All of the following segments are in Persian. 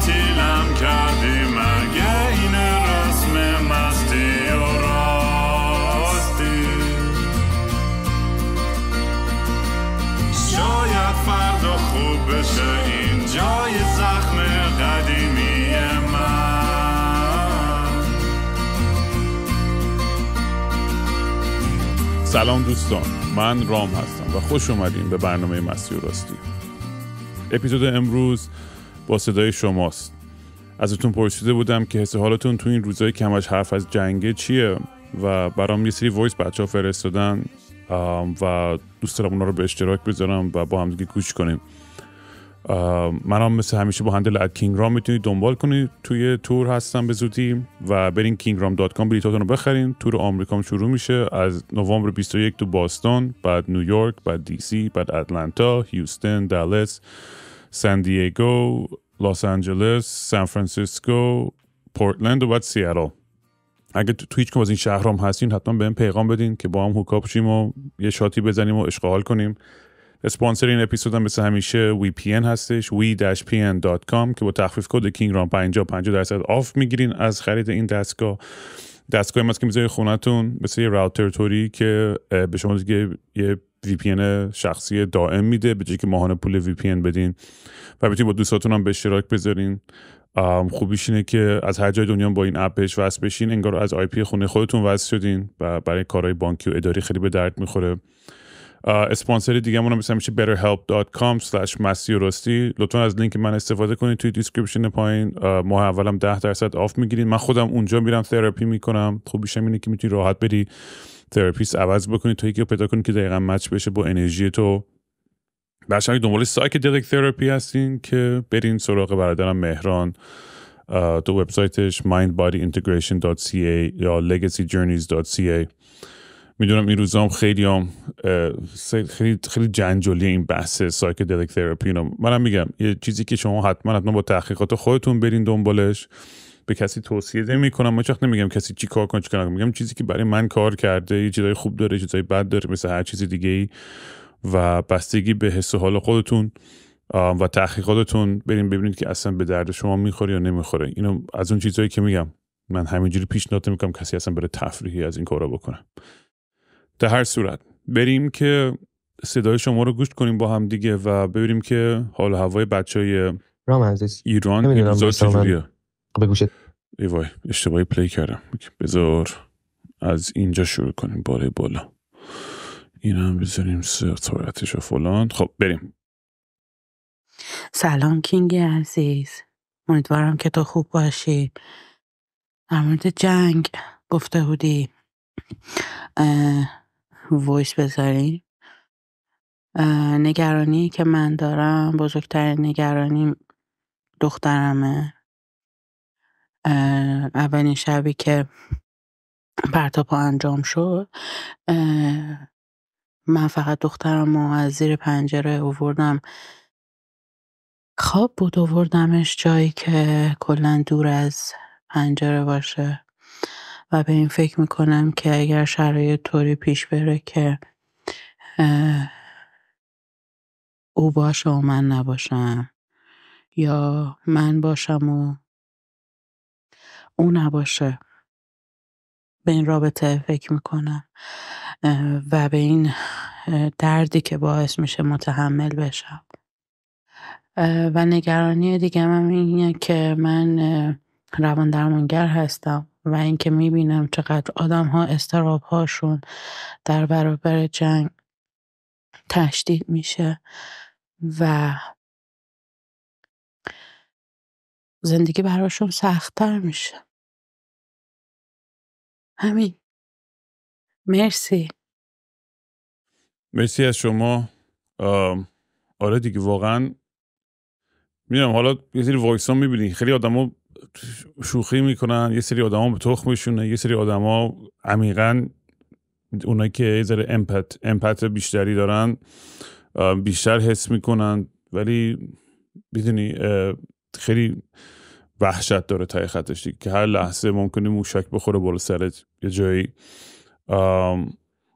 تیلم کردی مگه این رسم مستی و راستی شاید فردا خوب بشه این جای زخم قدیمی من سلام دوستان من رام هستم و خوش اومدین به برنامه مستی و راستی اپیزود امروز با صدای شماست ازتون پرسیده بودم که حس حالتون تو این روزای کمش حرف از جنگه چیه و برام یه سری وایس بچه ها فرستادن و دوست دارم اونا رو به اشتراک بذارم و با هم دیگه گوش کنیم منم هم مثل همیشه با هندل اد کینگ رام میتونید دنبال کنید توی تور هستم به زودی و برین کینگرام دات کام رو بخرین تور آمریکام شروع میشه از نوامبر 21 تو باستون بعد نیویورک بعد دیسی بعد اتلانتا هیوستن دالس سان دیگو لس آنجلس سان فرانسیسکو پورتلند و بعد سیاتل اگه تو هیچ کم از این هم هستین حتما این پیغام بدین که با هم هوکاپ شیم و یه شاتی بزنیم و اشغال کنیم اسپانسر این اپیزود هم مثل همیشه وی هستش we-pn.com که با تخفیف کد کینگ رام 50 50 درصد آف میگیرین از خرید این دستگاه دستگاه هم که میذاری خونتون مثل یه راوتر که به شما دیگه یه وی شخصی دائم میده به جایی که ماهانه پول وی پی بدین و میتونید با دوستاتون هم به اشتراک بذارین خوبیش اینه که از هر جای دنیا با این اپش وصل بشین انگار از آی پی خونه خودتون وصل شدین و برای کارهای بانکی و اداری خیلی به درد میخوره اسپانسر دیگه مون مثلا میشه betterhelp.com slash مسیورستی لطفا از لینک من استفاده کنید توی دیسکریپشن پایین ماه اولم 10 درصد آف میگیرید من خودم اونجا میرم تراپی میکنم خوبیشم خب اینه که میتونی راحت بری تراپیست عوض بکنی تا یکی پیدا کنی که دقیقا مچ بشه با انرژی تو بچه‌ها اگه دنبال سایکدلیک تراپی هستین که برین سراغ برادرم مهران تو وبسایتش mindbodyintegration.ca یا legacyjourneys.ca میدونم این روزام خیلی هم خیلی خیلی جنجالی این بحث سایکدلیک تراپی اینو منم میگم یه چیزی که شما حتما حتما با تحقیقات خودتون برین دنبالش به کسی توصیه نمی کنم من چخت نمیگم کسی چی کار کنه چیکار میگم چیزی که برای من کار کرده یه چیزای خوب داره چیزای بد داره مثل هر چیز دیگه ای و بستگی به حس و حال خودتون و تحقیقاتتون بریم ببینید که اصلا به درد شما میخوره یا نمیخوره اینو از اون چیزهایی که میگم من همینجوری پیشنهاد نمیکنم کسی اصلا بره تفریحی از این کارا بکنه در هر صورت بریم که صدای شما رو گوش کنیم با هم دیگه و ببینیم که حال هوای بچه های ایران این چجوریه وای اشتباهی پلی کردم بذار از اینجا شروع کنیم باره بالا این هم بذاریم طورتش و فلان خب بریم سلام کینگ عزیز امیدوارم که تو خوب باشی در مورد جنگ گفته بودی ویس بذاریم نگرانی که من دارم بزرگترین نگرانی دخترمه اولین شبی که پرتاپا انجام شد من فقط دخترم رو از زیر پنجره اووردم خواب بود اووردمش جایی که کلا دور از پنجره باشه و به این فکر میکنم که اگر شرایط طوری پیش بره که او باشه و من نباشم یا من باشم و او نباشه به این رابطه فکر میکنم و به این دردی که باعث میشه متحمل بشم و نگرانی دیگه من اینه که من روان درمانگر هستم و اینکه میبینم چقدر آدم ها استراب هاشون در برابر جنگ تشدید میشه و زندگی براشون سختتر میشه همین مرسی مرسی از شما آره دیگه واقعا میدونم حالا یه سری وایس ها میبینی خیلی آدم ها شوخی میکنن یه سری آدما به تخم میشونه یه سری آدما عمیقا اونایی که یه امپت امپت بیشتری دارن بیشتر حس میکنن ولی میدونی خیلی وحشت داره تای خطش دیگه که هر لحظه ممکنه موشک بخوره بالا سرت یه جایی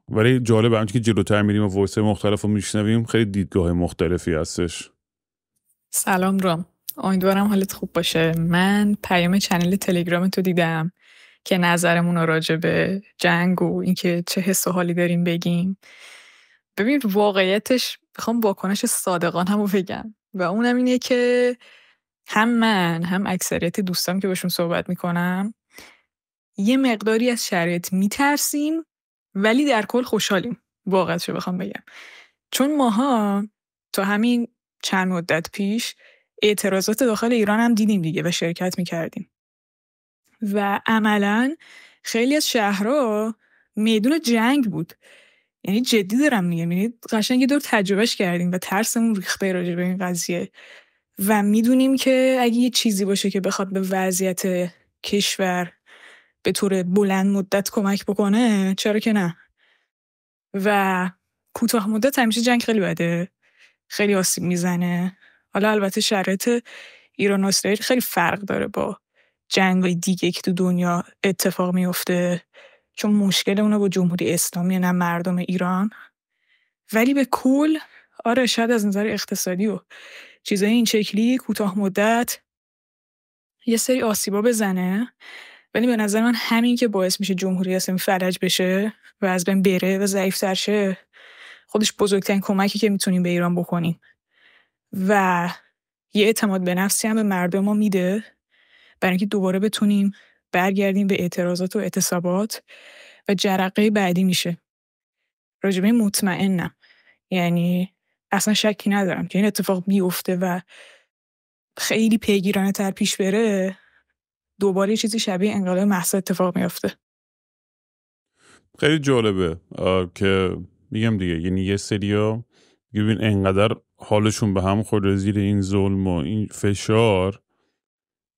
ولی جالب همچه که جلوتر میریم و ویسه مختلف رو میشنویم خیلی دیدگاه مختلفی هستش سلام رام امیدوارم حالت خوب باشه من پیام چنل تلگرام تو دیدم که نظرمون راجع به جنگ و اینکه چه حس و حالی داریم بگیم ببین واقعیتش میخوام واکنش صادقان هم بگم و اونم اینه که هم من هم اکثریت دوستم که باشون صحبت میکنم یه مقداری از شرایط میترسیم ولی در کل خوشحالیم واقعیتش بخوام بگم چون ماها تو همین چند مدت پیش اعتراضات داخل ایران هم دیدیم دیگه و شرکت میکردیم و عملا خیلی از شهرها میدون جنگ بود یعنی جدی دارم میگم یعنی قشنگ یه دور تجربهش کردیم و ترسمون ریخته راجع به این قضیه و میدونیم که اگه یه چیزی باشه که بخواد به وضعیت کشور به طور بلند مدت کمک بکنه چرا که نه و کوتاه مدت همیشه جنگ خیلی بده خیلی آسیب میزنه حالا البته شرایط ایران و اسرائیل خیلی فرق داره با جنگ دیگه که تو دنیا اتفاق میفته چون مشکل اونا با جمهوری اسلامی نه مردم ایران ولی به کل آره شاید از نظر اقتصادی و چیزای این شکلی کوتاه مدت یه سری آسیبا بزنه ولی به نظر من همین که باعث میشه جمهوری اسلامی فلج بشه و از بین بره و ضعیفتر شه خودش بزرگترین کمکی که میتونیم به ایران بکنیم و یه اعتماد به نفسی هم به مردم ما میده برای اینکه دوباره بتونیم برگردیم به اعتراضات و اعتصابات و جرقه بعدی میشه راجبه مطمئنم یعنی اصلا شکی ندارم که این اتفاق بیفته و خیلی پیگیرانه تر پیش بره دوباره چیزی شبیه انقلاب محصه اتفاق میافته خیلی جالبه که میگم دیگه یعنی یه سری ببین انقدر حالشون به هم خورده زیر این ظلم و این فشار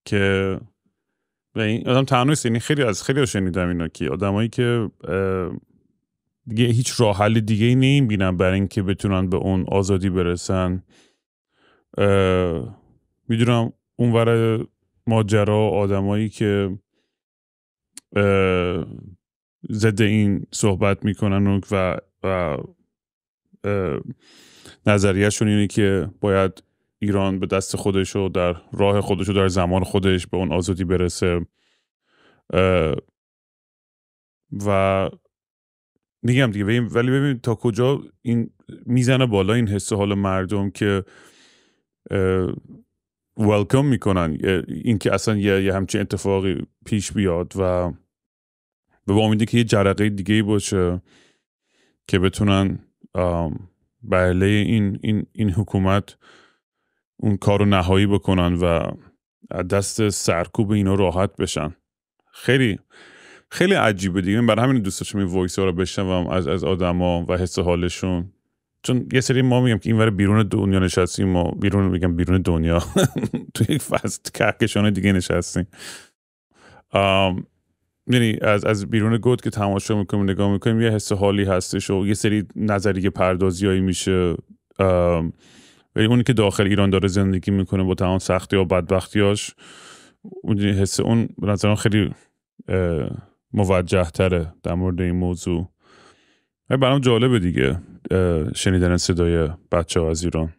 که به این آدم تنها یعنی خیلی از خیلی شنیدم اینا که آدمایی که دیگه هیچ راه حل دیگه ای نمیبینن برای اینکه بتونن به اون آزادی برسن میدونم اونور ماجرا آدمایی که ضد این صحبت میکنن و و نظریهشون اینه که باید ایران به دست خودش و در راه خودش و در زمان خودش به اون آزادی برسه و میگم دیگه ببین ولی ببین تا کجا این میزنه بالا این حس حال مردم که ولکم میکنن اینکه اصلا یه, همچین اتفاقی پیش بیاد و به امیده که یه جرقه دیگه باشه که بتونن بله این, این, این حکومت اون کار رو نهایی بکنن و دست سرکوب اینا راحت بشن خیلی خیلی عجیبه دیگه من برای همین دوست داشتم این وایس ها رو بشنوم از از آدما و حس حالشون چون یه سری ما میگم که اینور بیرون دنیا نشستیم ما بیرون میگم بیرون دنیا تو یک فصل کهکشان دیگه نشستیم یعنی از از بیرون گود که تماشا میکنیم نگاه میکنیم یه حس حالی هستش و یه سری نظریه پردازیایی میشه ولی اونی که داخل ایران داره زندگی میکنه با تمام سختی و بدبختیاش اون حس اون به خیلی موجه تره در مورد این موضوع برام جالبه دیگه شنیدن صدای بچه ها از ایران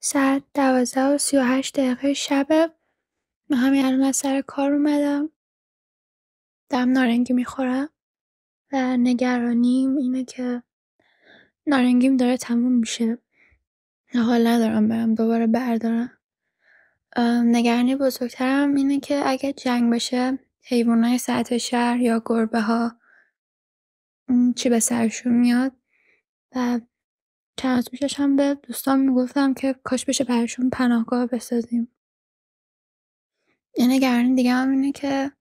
ساعت دوازده و سی و هشت دقیقه شب من همین الان از سر کار اومدم دم نارنگی میخورم و نگرانیم اینه که نارنگیم داره تموم میشه حال ندارم برم دوباره بردارم نگرانی بزرگترم اینه که اگه جنگ بشه حیوانای سطح شهر یا گربه ها چی به سرشون میاد و چند از هم به دوستان میگفتم که کاش بشه برشون پناهگاه بسازیم یه نگرانی دیگه هم اینه که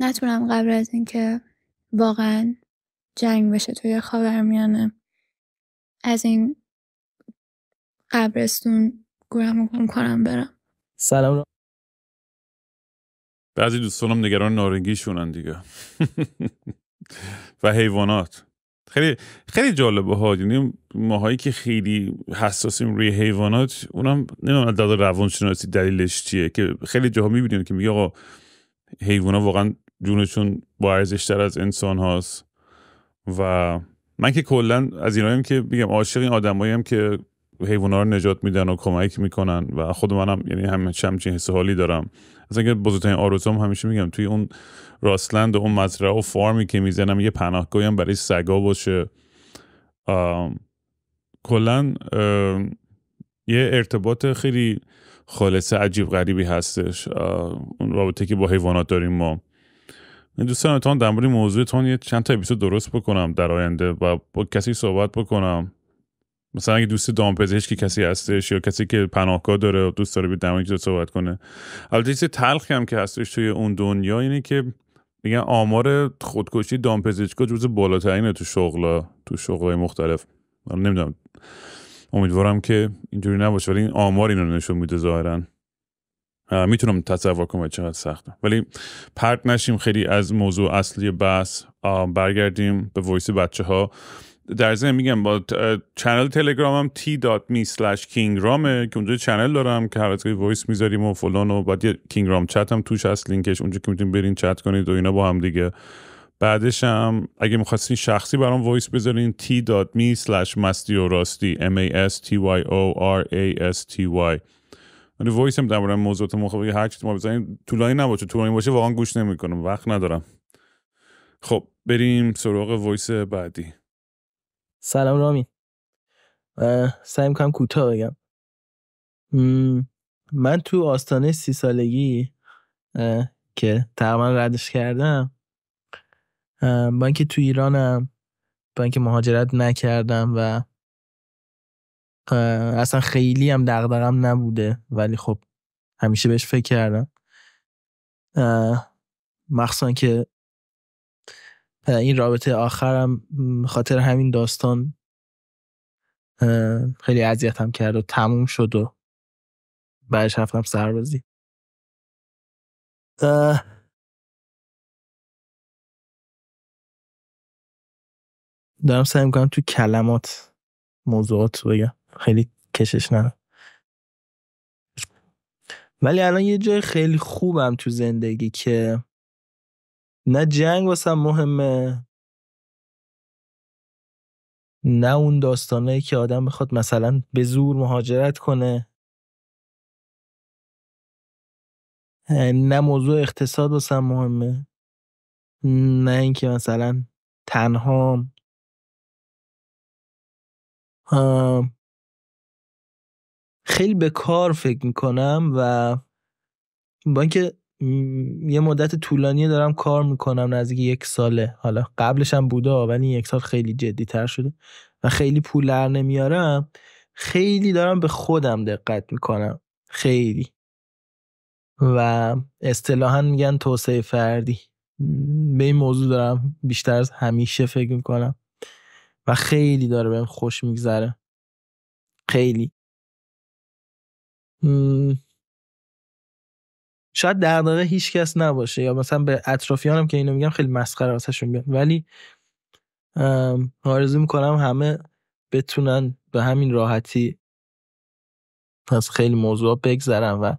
نتونم قبل از اینکه واقعا جنگ بشه توی خاورمیانه از این قبرستون گورم گم کنم برم سلام بعضی دوستانم نگران نارنگیشونن دیگه و حیوانات خیلی خیلی جالبه ها یعنی ماهایی که خیلی حساسیم روی حیوانات اونم نمیدونم از روان روانشناسی دلیلش چیه که خیلی جاها میبینیم که میگه آقا حیوانا واقعا جونشون با تر از انسان هاست و من که کلا از اینایم که میگم عاشق این هم که حیوانا رو نجات میدن و کمک میکنن و خود منم یعنی همیشه همچین حس حالی دارم از اینکه بزرگترین آرزوم همیشه میگم توی اون راستلند و اون مزرعه و فارمی که میزنم یه پناهگاهی هم برای سگا باشه کلا یه ارتباط خیلی خالص عجیب غریبی هستش اون رابطه که با حیوانات داریم ما دوست دارم در مورد یه چند تا اپیزود درست بکنم در آینده و با کسی صحبت بکنم مثلا اگه دوست دامپزشک که کسی هستش یا کسی که پناهگاه داره و دوست داره به دمایک صحبت کنه البته چیز تلخی هم که هستش توی اون دنیا اینه که میگن آمار خودکشی دامپزشکا جز بالاترینه تو شغلا تو شغلای مختلف من نمیدونم امیدوارم که اینجوری نباشه ولی این آمار اینو نشون میده ظاهرا میتونم تصور کنم چقدر سخته ولی پرت نشیم خیلی از موضوع اصلی بحث برگردیم به وایس بچه ها در ضمن میگم با چنل تلگرامم t.me slash kingrame که اونجا چنل دارم که هر وایس میذاریم و فلان و بعد یه کینگرام چت هم توش هست لینکش اونجا که میتونیم برین چت کنید و اینا با هم دیگه بعدش هم اگه میخواستین شخصی برام وایس بذارین t.me slash مستی و m a s t y o r a s t y من وایس هم دارم مورد موضوعات مخابره خب هر چی ما بزنین طولانی نباشه طولانی باشه واقعا گوش نمیکنم وقت ندارم خب بریم سراغ وایس بعدی سلام رامین سعی میکنم کوتاه بگم من تو آستانه سی سالگی که تقریبا ردش کردم با اینکه تو ایرانم با اینکه مهاجرت نکردم و اصلا خیلی هم دغدغم نبوده ولی خب همیشه بهش فکر کردم مخصوصا که این رابطه آخرم خاطر همین داستان خیلی اذیتم کرد و تموم شد و بعدش رفتم سربازی دارم سعی میکنم تو کلمات موضوعات بگم خیلی کشش نه ولی الان یه جای خیلی خوبم تو زندگی که نه جنگ واسم مهمه نه اون داستانه که آدم بخواد مثلا به زور مهاجرت کنه نه موضوع اقتصاد واسم مهمه نه اینکه مثلا تنهام خیلی به کار فکر میکنم و با اینکه یه مدت طولانی دارم کار میکنم نزدیک یک ساله حالا قبلش هم بوده ولی یک سال خیلی جدی تر شده و خیلی پول در نمیارم خیلی دارم به خودم دقت میکنم خیلی و اصطلاحا میگن توسعه فردی به این موضوع دارم بیشتر از همیشه فکر میکنم و خیلی داره بهم خوش میگذره خیلی شاید دغدغه هیچ کس نباشه یا مثلا به اطرافیانم که اینو میگم خیلی مسخره واسهشون میاد ولی آرزو میکنم همه بتونن به همین راحتی از خیلی موضوع بگذرن و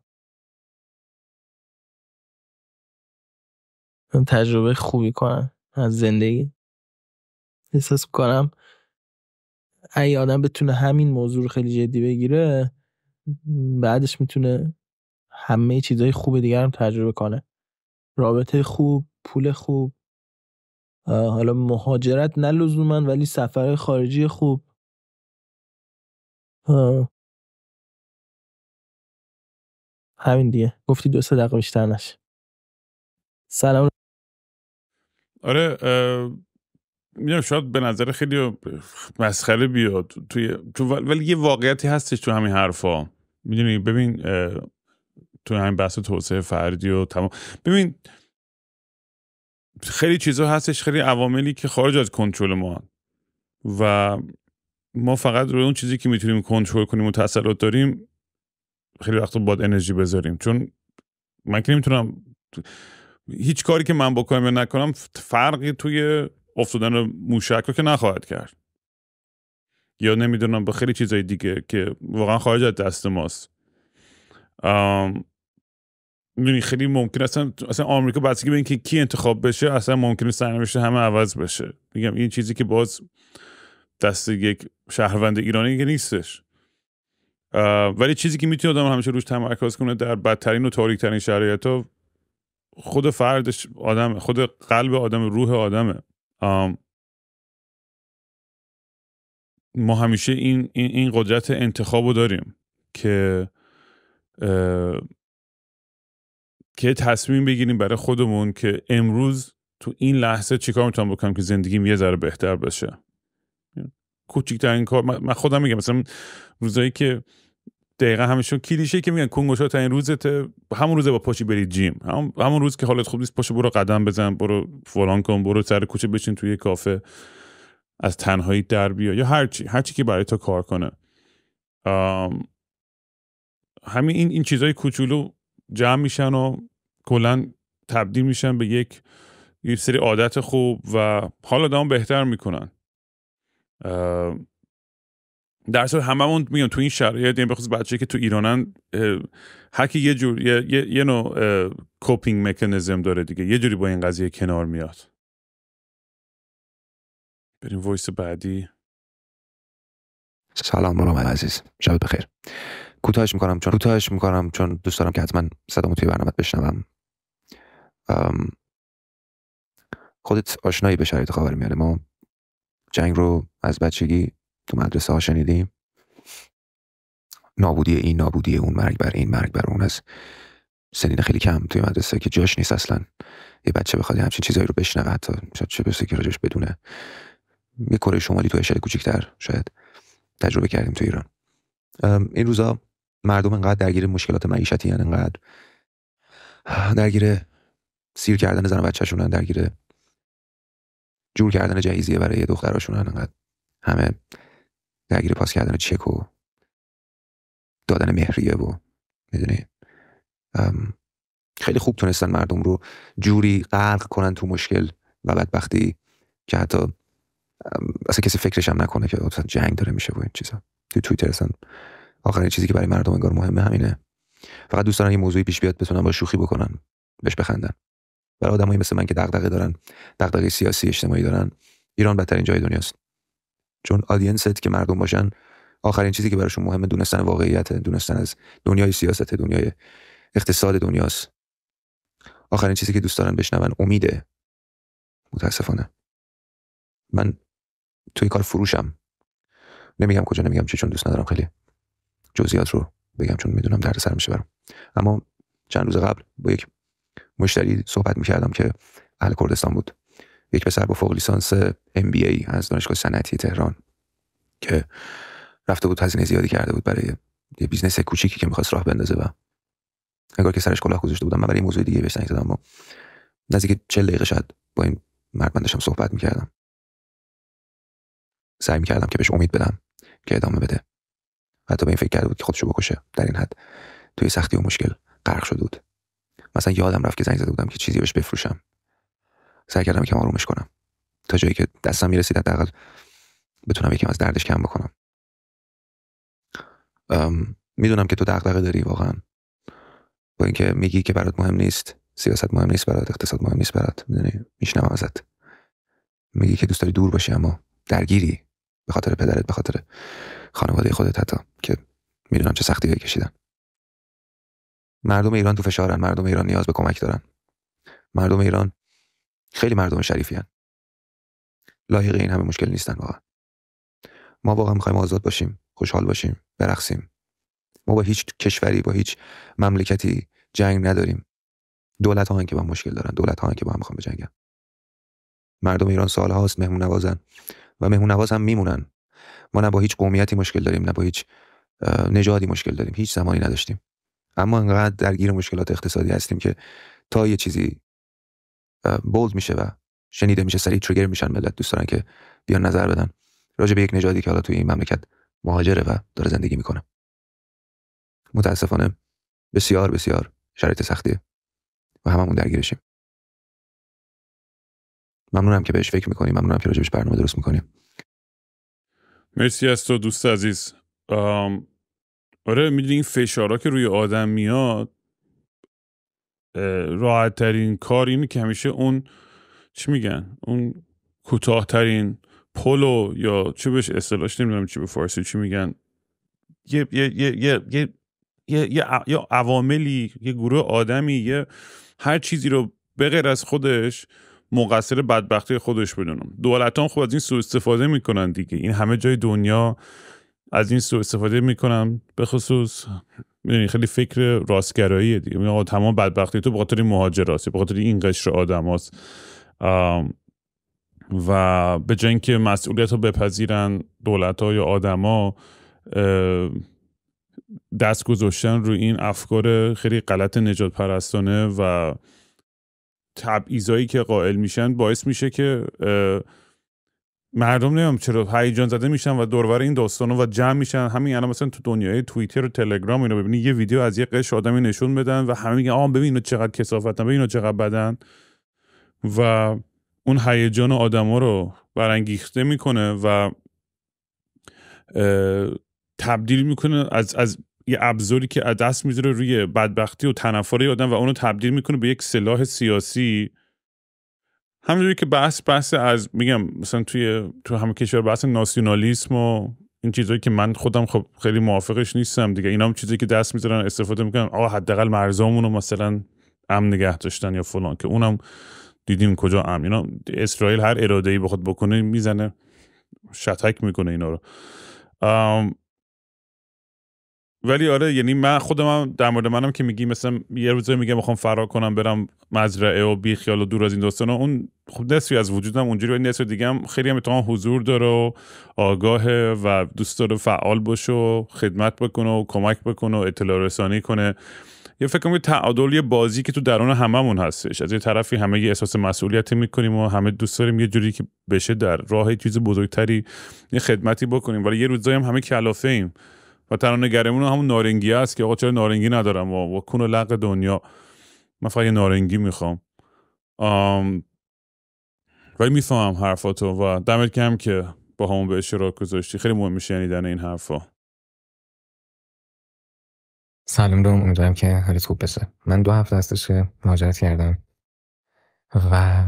تجربه خوبی کنن از زندگی احساس میکنم اگه آدم بتونه همین موضوع رو خیلی جدی بگیره بعدش میتونه همه چیزهای خوب دیگر هم تجربه کنه رابطه خوب پول خوب حالا مهاجرت نه ولی سفر خارجی خوب همین دیگه گفتی دو سه دقیقه بیشتر نش سلام آره میدونم شاید به نظر خیلی مسخره بیاد توی تو ولی یه واقعیتی هستش تو همین حرفا میدونی ببین تو همین بحث توسعه فردی و تمام ببین خیلی چیزا هستش خیلی عواملی که خارج از کنترل ما و ما فقط روی اون چیزی که میتونیم کنترل کنیم و تسلط داریم خیلی وقت باید انرژی بذاریم چون من که نمیتونم هیچ کاری که من بکنم یا نکنم فرقی توی افتادن موشک رو که نخواهد کرد یا نمیدونم به خیلی چیزای دیگه که واقعا خارج از دست ماست میدونی خیلی ممکن اصلا اصلا آمریکا بستگی به اینکه کی انتخاب بشه اصلا ممکن سرنوشت همه عوض بشه میگم این چیزی که باز دست یک شهروند ایرانی که نیستش ولی چیزی که میتونه آدم همیشه روش تمرکز کنه در بدترین و تاریکترین شرایط خود فردش آدم خود قلب آدم روح آدمه ما همیشه این, این, این قدرت انتخاب رو داریم که که تصمیم بگیریم برای خودمون که امروز تو این لحظه چیکار میتونم بکنم که زندگیم یه ذره بهتر بشه این کار من خودم میگم مثلا روزایی که دقیقا همشون کلیشه که میگن کنگوشا تا این روزت همون روزه با پاشی برید جیم هم، همون روز که حالت خوب نیست پاشو برو قدم بزن برو فلان کن برو سر کوچه بشین توی کافه از تنهایی در بیا یا هرچی هرچی که برای تو کار کنه همین این این چیزای کوچولو جمع میشن و کلا تبدیل میشن به یک یه سری عادت خوب و حال آدم بهتر میکنن در همه هممون میگم تو این شرایط یعنی بخصوص بچه که تو ایرانن هر یه جور یه, یه،, یه نوع کوپینگ مکانیزم داره دیگه یه جوری با این قضیه کنار میاد بریم وایس بعدی سلام مرام عزیز شب بخیر کوتاهش میکنم چون کوتاهش میکنم چون دوست دارم که حتما صدامو توی برنامه بشنوم خودت آشنایی به شرایط خاور میانه ما جنگ رو از بچگی تو مدرسه ها شنیدیم نابودی این نابودی اون مرگ بر این مرگ بر اون از سنین خیلی کم توی مدرسه که جاش نیست اصلا یه بچه بخواد همچین چیزایی رو بشنوه حتی شاید چه بسه که راجش بدونه یه کره شمالی تو اشاره کوچیک‌تر شاید تجربه کردیم تو ایران این روزا مردم انقدر درگیر مشکلات معیشتی هن انقدر درگیر سیر کردن زن و بچهشونن درگیر جور کردن جهیزیه برای دختراشونن انقدر همه درگیر پاس کردن چک و دادن مهریه و میدونی خیلی خوب تونستن مردم رو جوری غرق کنن تو مشکل و بدبختی که حتی اصلا کسی فکرش هم نکنه که جنگ داره میشه و این چیزا تو توییتر اصلا آخرین چیزی که برای مردم انگار مهمه همینه فقط دوست دارن یه موضوعی پیش بیاد بتونن با شوخی بکنن بهش بخندن برای آدمایی مثل من که دغدغه دارن دغدغه سیاسی اجتماعی دارن ایران بهترین جای دنیاست چون آدینست که مردم باشن آخرین چیزی که براشون مهمه دونستن واقعیت دونستن از دنیای سیاست دنیای اقتصاد دنیاست آخرین چیزی که دوست دارن بشنون امیده متاسفانه من توی کار فروشم نمیگم کجا نمیگم چه چون دوست ندارم خیلی جزئیات رو بگم چون میدونم درد سر میشه برام اما چند روز قبل با یک مشتری صحبت میکردم که اهل کردستان بود یک پسر با فوق لیسانس ام بی ای از دانشگاه صنعتی تهران که رفته بود هزینه زیادی کرده بود برای یه بیزنس کوچیکی که میخواست راه بندازه و انگار که سرش کلاه گذاشته بودم من برای موضوع دیگه بهش دادم اما نزدیک 40 دقیقه شد با این مرد من داشتم صحبت میکردم سعی میکردم که بهش امید بدم که ادامه بده حتی به این فکر کرده بود که خودشو بکشه در این حد توی سختی و مشکل غرق شده بود مثلا یادم رفت که زنگ زده بودم که چیزی بهش بفروشم سعی کردم که آرومش کنم تا جایی که دستم میرسید حداقل بتونم یکم از دردش کم بکنم میدونم که تو دغدغه داری واقعا با اینکه میگی که برات مهم نیست سیاست مهم نیست برات اقتصاد مهم نیست برات میدونی میشنوم ازت میگی که دوست داری دور باشی اما درگیری به خاطر پدرت به خاطر خانواده خودت حتی که میدونم چه سختی کشیدن مردم ایران تو فشارن مردم ایران نیاز به کمک دارن مردم ایران خیلی مردم شریفی هن. لایق این همه مشکل نیستن واقعا ما واقعا میخوایم آزاد باشیم خوشحال باشیم برقصیم ما با هیچ کشوری با هیچ مملکتی جنگ نداریم دولت ها که با مشکل دارن دولت ها که با هم میخوان بجنگن مردم ایران هاست مهمون نوازن و مهمون نواز هم میمونن ما نه با هیچ قومیتی مشکل داریم نه با هیچ نژادی مشکل داریم هیچ زمانی نداشتیم اما انقدر درگیر مشکلات اقتصادی هستیم که تا یه چیزی بولد میشه و شنیده میشه سری تریگر میشن ملت دوست دارن که بیان نظر بدن راجع به یک نژادی که حالا توی این مملکت مهاجره و داره زندگی میکنه متاسفانه بسیار بسیار شرایط سختیه و هممون درگیرشیم ممنونم که بهش فکر میکنیم ممنونم که راجبش برنامه درست میکنیم مرسی از تو دوست عزیز آم... آره میدونی این فشارا که روی آدم میاد راحت ترین کار اینه که همیشه اون چی میگن اون کوتاهترین پلو یا چه بهش اصطلاحش نمیدونم چی به فارسی چی میگن یه یه یه یه یه یه, یه عواملی یه گروه آدمی یه هر چیزی رو غیر از خودش مقصر بدبختی خودش بدونم دولت هم خوب از این سو استفاده میکنن دیگه این همه جای دنیا از این سو استفاده میکنن به خصوص میدونی خیلی فکر راستگرایی دیگه میگه تمام بدبختی تو بخاطر این مهاجر به بخاطر این قشر آدماست و به جای اینکه مسئولیت رو بپذیرن دولت ها یا آدما دست گذاشتن رو این افکار خیلی غلط نجات پرستانه و تبعیضایی که قائل میشن باعث میشه که مردم نمیم چرا هیجان زده میشن و دورور این داستانا و جمع میشن همین الان مثلا تو دنیای توییتر و تلگرام اینو ببینی یه ویدیو از یه قش آدمی نشون بدن و همه میگن آه ببین اینا چقدر کسافتن، ببین چقدر بدن و اون هیجان آدما رو برانگیخته میکنه و تبدیل میکنه از از یه ابزاری که دست میذاره روی بدبختی و تنفر آدم و اونو تبدیل میکنه به یک سلاح سیاسی همینجوری که بحث بحث از میگم مثلا توی تو همه کشور بحث ناسیونالیسم و این چیزهایی که من خودم خب خیلی موافقش نیستم دیگه اینا هم چیزی که دست میذارن استفاده میکنن آقا حداقل مرزامونو مثلا امن نگه داشتن یا فلان که اونم دیدیم کجا امن اینا اسرائیل هر اراده ای بخواد بکنه میزنه شتک میکنه اینا رو ولی آره یعنی من خودم در مورد منم که میگی مثلا یه روزه میگم میخوام فرار کنم برم مزرعه و بی خیال و دور از این داستان اون خب نصفی از وجودم اونجوری و نصف دیگه هم خیلی هم حضور داره و آگاهه و دوست داره فعال باشه و خدمت بکنه و کمک بکنه و اطلاع رسانی کنه یه فکر کنم تعادل یه بازی که تو درون هممون هستش از یه طرفی همه یه احساس مسئولیت میکنیم و همه دوست داریم یه جوری که بشه در راه چیز بزرگتری یه خدمتی بکنیم ولی یه روزایی هم همه کلافه ایم و تنها نگرمون همون نارنگی است که آقا چرا نارنگی ندارم و, و کون و لق دنیا من فقط یه نارنگی میخوام آم... ولی میفهمم حرفاتو و دمت کم که با همون به اشتراک گذاشتی خیلی مهم شنیدن یعنی این حرفا سلام دوم امیدوارم که حالت خوب بشه من دو هفته هستش که مهاجرت کردم و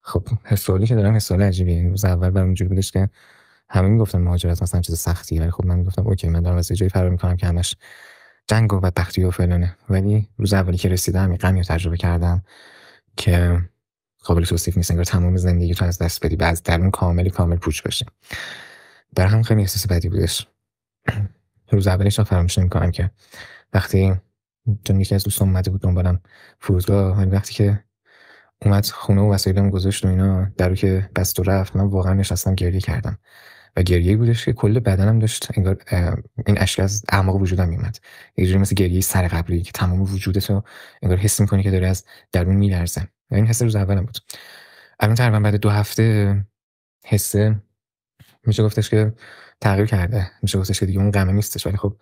خب حسالی که دارم حسال عجیبی، روز اول برام اینجوری بودش که همه میگفتن مهاجرت مثلا چیز سختی ولی خب من میگفتم اوکی من دارم واسه جایی فرار میکنم که همش جنگ و بدبختی و فلانه ولی روز اولی که رسیدم این غمی تجربه کردم که قابل توصیف نیست انگار تمام زندگی تو از دست بدی بعد در درون کاملی کامل پوچ بشه در هم خیلی احساس بدی بودش روز اولش فراموش نمیکنم که وقتی چون یکی از دوستان اومده بود دنبالم فرودگاه وقتی که اومد خونه و وسایلم گذاشت و اینا در که بست و رفت من واقعا نشستم گریه کردم و گریه بودش که کل بدنم داشت انگار این اشک از اعماق وجودم میومد یه جوری مثل گریه سر قبلی که تمام وجودتو رو انگار حس میکنی که داره از درون میلرزه این حس روز اولم بود الان تقریبا بعد دو هفته حسه میشه گفتش که تغییر کرده میشه گفتش که دیگه اون غمه نیستش ولی خب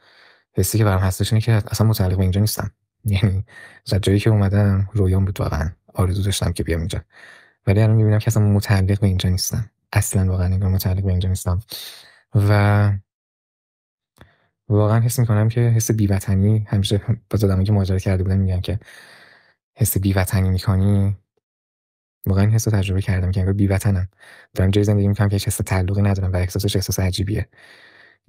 حسی که برام هستش اینه که اصلا متعلق به اینجا نیستم یعنی از جایی که اومدم رویام بود واقعا آرزو داشتم که بیام اینجا ولی الان میبینم که اصلا متعلق به اینجا نیستم اصلا واقعا انگار متعلق به اینجا نیستم و واقعا حس میکنم که حس بیوطنی همیشه با آدمایی که مهاجرت کرده بودن میگن که حس بیوطنی میکنی واقعا این حس رو تجربه کردم که انگار بیوطنم دارم جای زندگی میکنم که هیچ حس تعلقی ندارم و احساسش احساس عجیبیه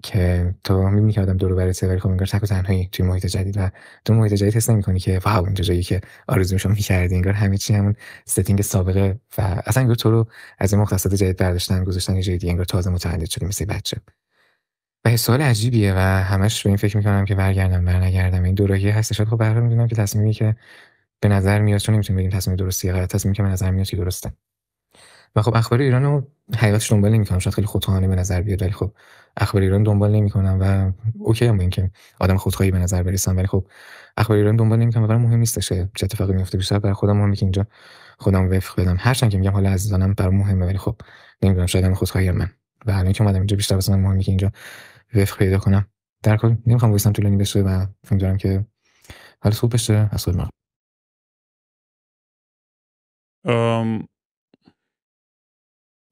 که تو میبینی که آدم دور برای سفر کردن خب انگار تک و تنهایی توی محیط جدید و تو محیط جدید حس نمیکنی که واو اینجا جایی که آرزوشو میکردی انگار همه چی همون ستینگ سابقه و اصلا انگار تو رو از این مختصات جدید برداشتن گذاشتن یه جای دیگه انگار تازه متولد شدی مثل بچه و یه سوال عجیبیه و همش به این فکر میکنم که برگردم نگردم این دوراهی هستش خب به میدونم که تصمیمی که به نظر میاد چون نمیتونیم بگیم تصمیم درستیه غلط تصمیمی که به نظر میاد که درسته و خب اخبار ایران رو حیاتش دنبال نمیکنم شاید خیلی خودخواهانه به نظر بیاد ولی خب اخبار ایران دنبال نمیکنم و اوکی هم اینکه آدم خودخواهی به نظر برسم ولی خب اخبار ایران دنبال نمیکنم کنم برام مهم نیستش چه اتفاقی میفته بیشتر برای خودم مهمه که اینجا خودم وفق بدم هرچند که میگم حالا عزیزانم برای مهمه ولی خب نمیدونم شاید من خودخواهی من و الان که اومدم اینجا بیشتر واسه من مهمه که اینجا وفق پیدا کنم در کل نمیخوام وایسم طولانی بشه و فکر دارم که حال خوب بشه اصلا خود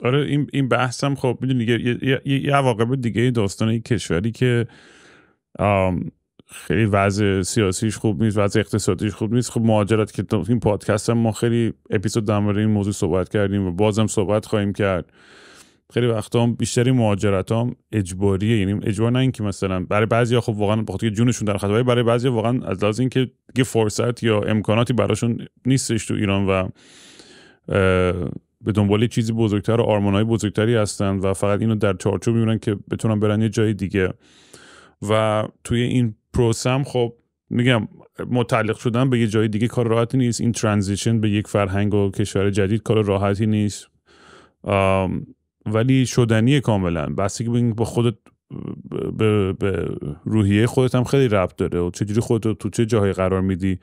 آره این این بحثم خب میدونی یه یه, یه دیگه داستان این کشوری که خیلی وضع سیاسیش خوب نیست وضع اقتصادیش خوب نیست خب مهاجرت که این پادکست هم ما خیلی اپیزود در این موضوع صحبت کردیم و بازم صحبت خواهیم کرد خیلی وقتا هم بیشتری مهاجرت هم اجباریه یعنی اجبار نه اینکه مثلا برای ها خب واقعا بخاطر جونشون در خطر برای بعضی واقعا از لحاظ اینکه دیگه فرصت یا امکاناتی براشون نیستش تو ایران و به دنبال چیزی بزرگتر و آرمانهای بزرگتری هستن و فقط اینو در چارچوب میبینن که بتونن برن یه جای دیگه و توی این پروسم خب میگم متعلق شدن به یه جای دیگه کار راحتی نیست این ترانزیشن به یک فرهنگ و کشور جدید کار راحتی نیست ولی شدنی کاملا بسی که با خودت به, روحیه خودت هم خیلی ربط داره و چجوری خودت تو چه جاهایی قرار میدی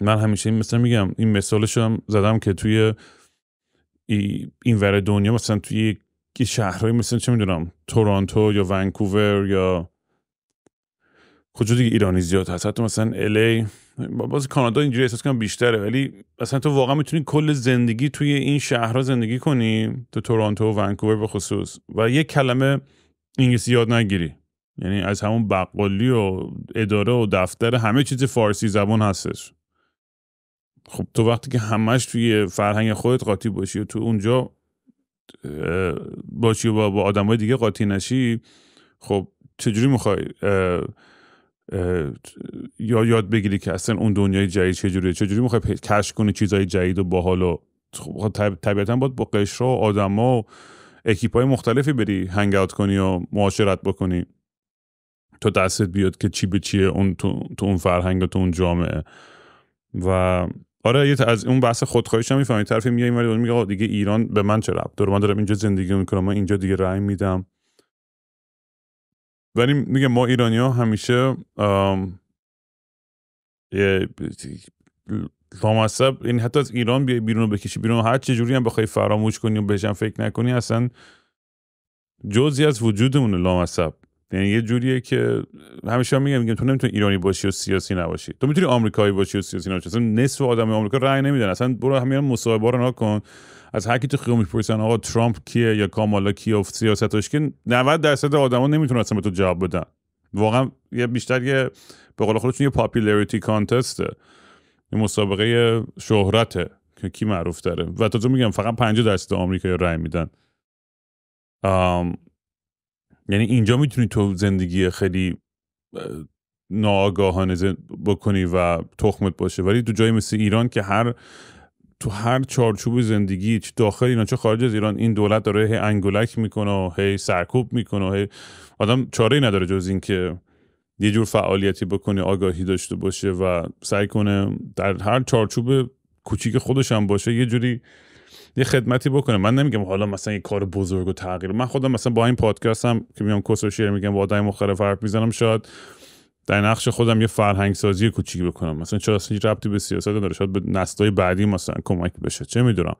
من همیشه مثلا میگم این مثالش هم زدم که توی این ور دنیا مثلا توی شهرهای مثلا چه میدونم تورانتو یا ونکوور یا کجا دیگه ایرانی زیاد هست حتی مثلا الی باز کانادا اینجوری احساس کنم بیشتره ولی اصلا تو واقعا میتونی کل زندگی توی این شهرها زندگی کنی تو تورانتو و ونکوور به خصوص و یک کلمه انگلیسی یاد نگیری یعنی از همون بقالی و اداره و دفتر همه چیز فارسی زبان هستش خب تو وقتی که همش توی فرهنگ خودت قاطی باشی و تو اونجا باشی و با, با آدمای دیگه قاطی نشی خب چجوری میخوای یا یاد بگیری که اصلا اون دنیای جدید چجوریه چجوری میخوای کشف کنی چیزای جدید و باحال و خب, خب طبیعتا باید با قشرا و آدما و اکیپ های مختلفی بری هنگ کنی و معاشرت بکنی تا دستت بیاد که چی به چیه اون تو, تو اون فرهنگ و تو اون جامعه و آره یه از اون بحث خودخواهیش هم میفهمی طرف میگه ولی میگه دیگه ایران به من چه ربط داره من دارم اینجا زندگی میکنم من اینجا دیگه رای میدم ولی میگه ما ایرانی ها همیشه آم... یه... این یعنی حتی از ایران بیای بیرون رو بکشی بیرون هر چه جوری هم بخوای فراموش کنی و بهش فکر نکنی اصلا جزی از وجودمون لامصب یعنی یه جوریه که همیشه میگم میگم تو نمیتونی ایرانی باشی و سیاسی نباشی تو میتونی آمریکایی باشی و سیاسی نباشی اصلا نصف آدم آمریکا رأی نمیدن اصلا برو همین مصاحبه رو نکن از هر کی تو خیلی میپرسن آقا ترامپ کیه یا کامالا کیه سیاستش که 90 درصد آدما نمیتونن اصلا به تو جواب بدن واقعا یه بیشتر یه به قول خودشون یه پاپولاریتی کانتست یه مسابقه شهرته که کی معروف داره و تو میگم فقط 50 درصد آمریکا رأی میدن یعنی اینجا میتونی تو زندگی خیلی ناآگاهانه بکنی و تخمت باشه ولی تو جایی مثل ایران که هر تو هر چارچوب زندگی چه داخل ایران چه خارج از ایران این دولت داره هی انگولک میکنه و هی سرکوب میکنه و هی آدم چاره ای نداره جز اینکه یه جور فعالیتی بکنه آگاهی داشته باشه و سعی کنه در هر چارچوب کوچیک خودش باشه یه جوری یه خدمتی بکنه من نمیگم حالا مثلا یه کار بزرگ و تغییر من خودم مثلا با این پادکست هم که میام کوسو و میگم با آدم مختلف حرف میزنم شاید در نقش خودم یه فرهنگ سازی کوچیکی بکنم مثلا چرا اصلا ربطی به سیاست نداره شاید به نسل‌های بعدی مثلا کمک بشه چه میدونم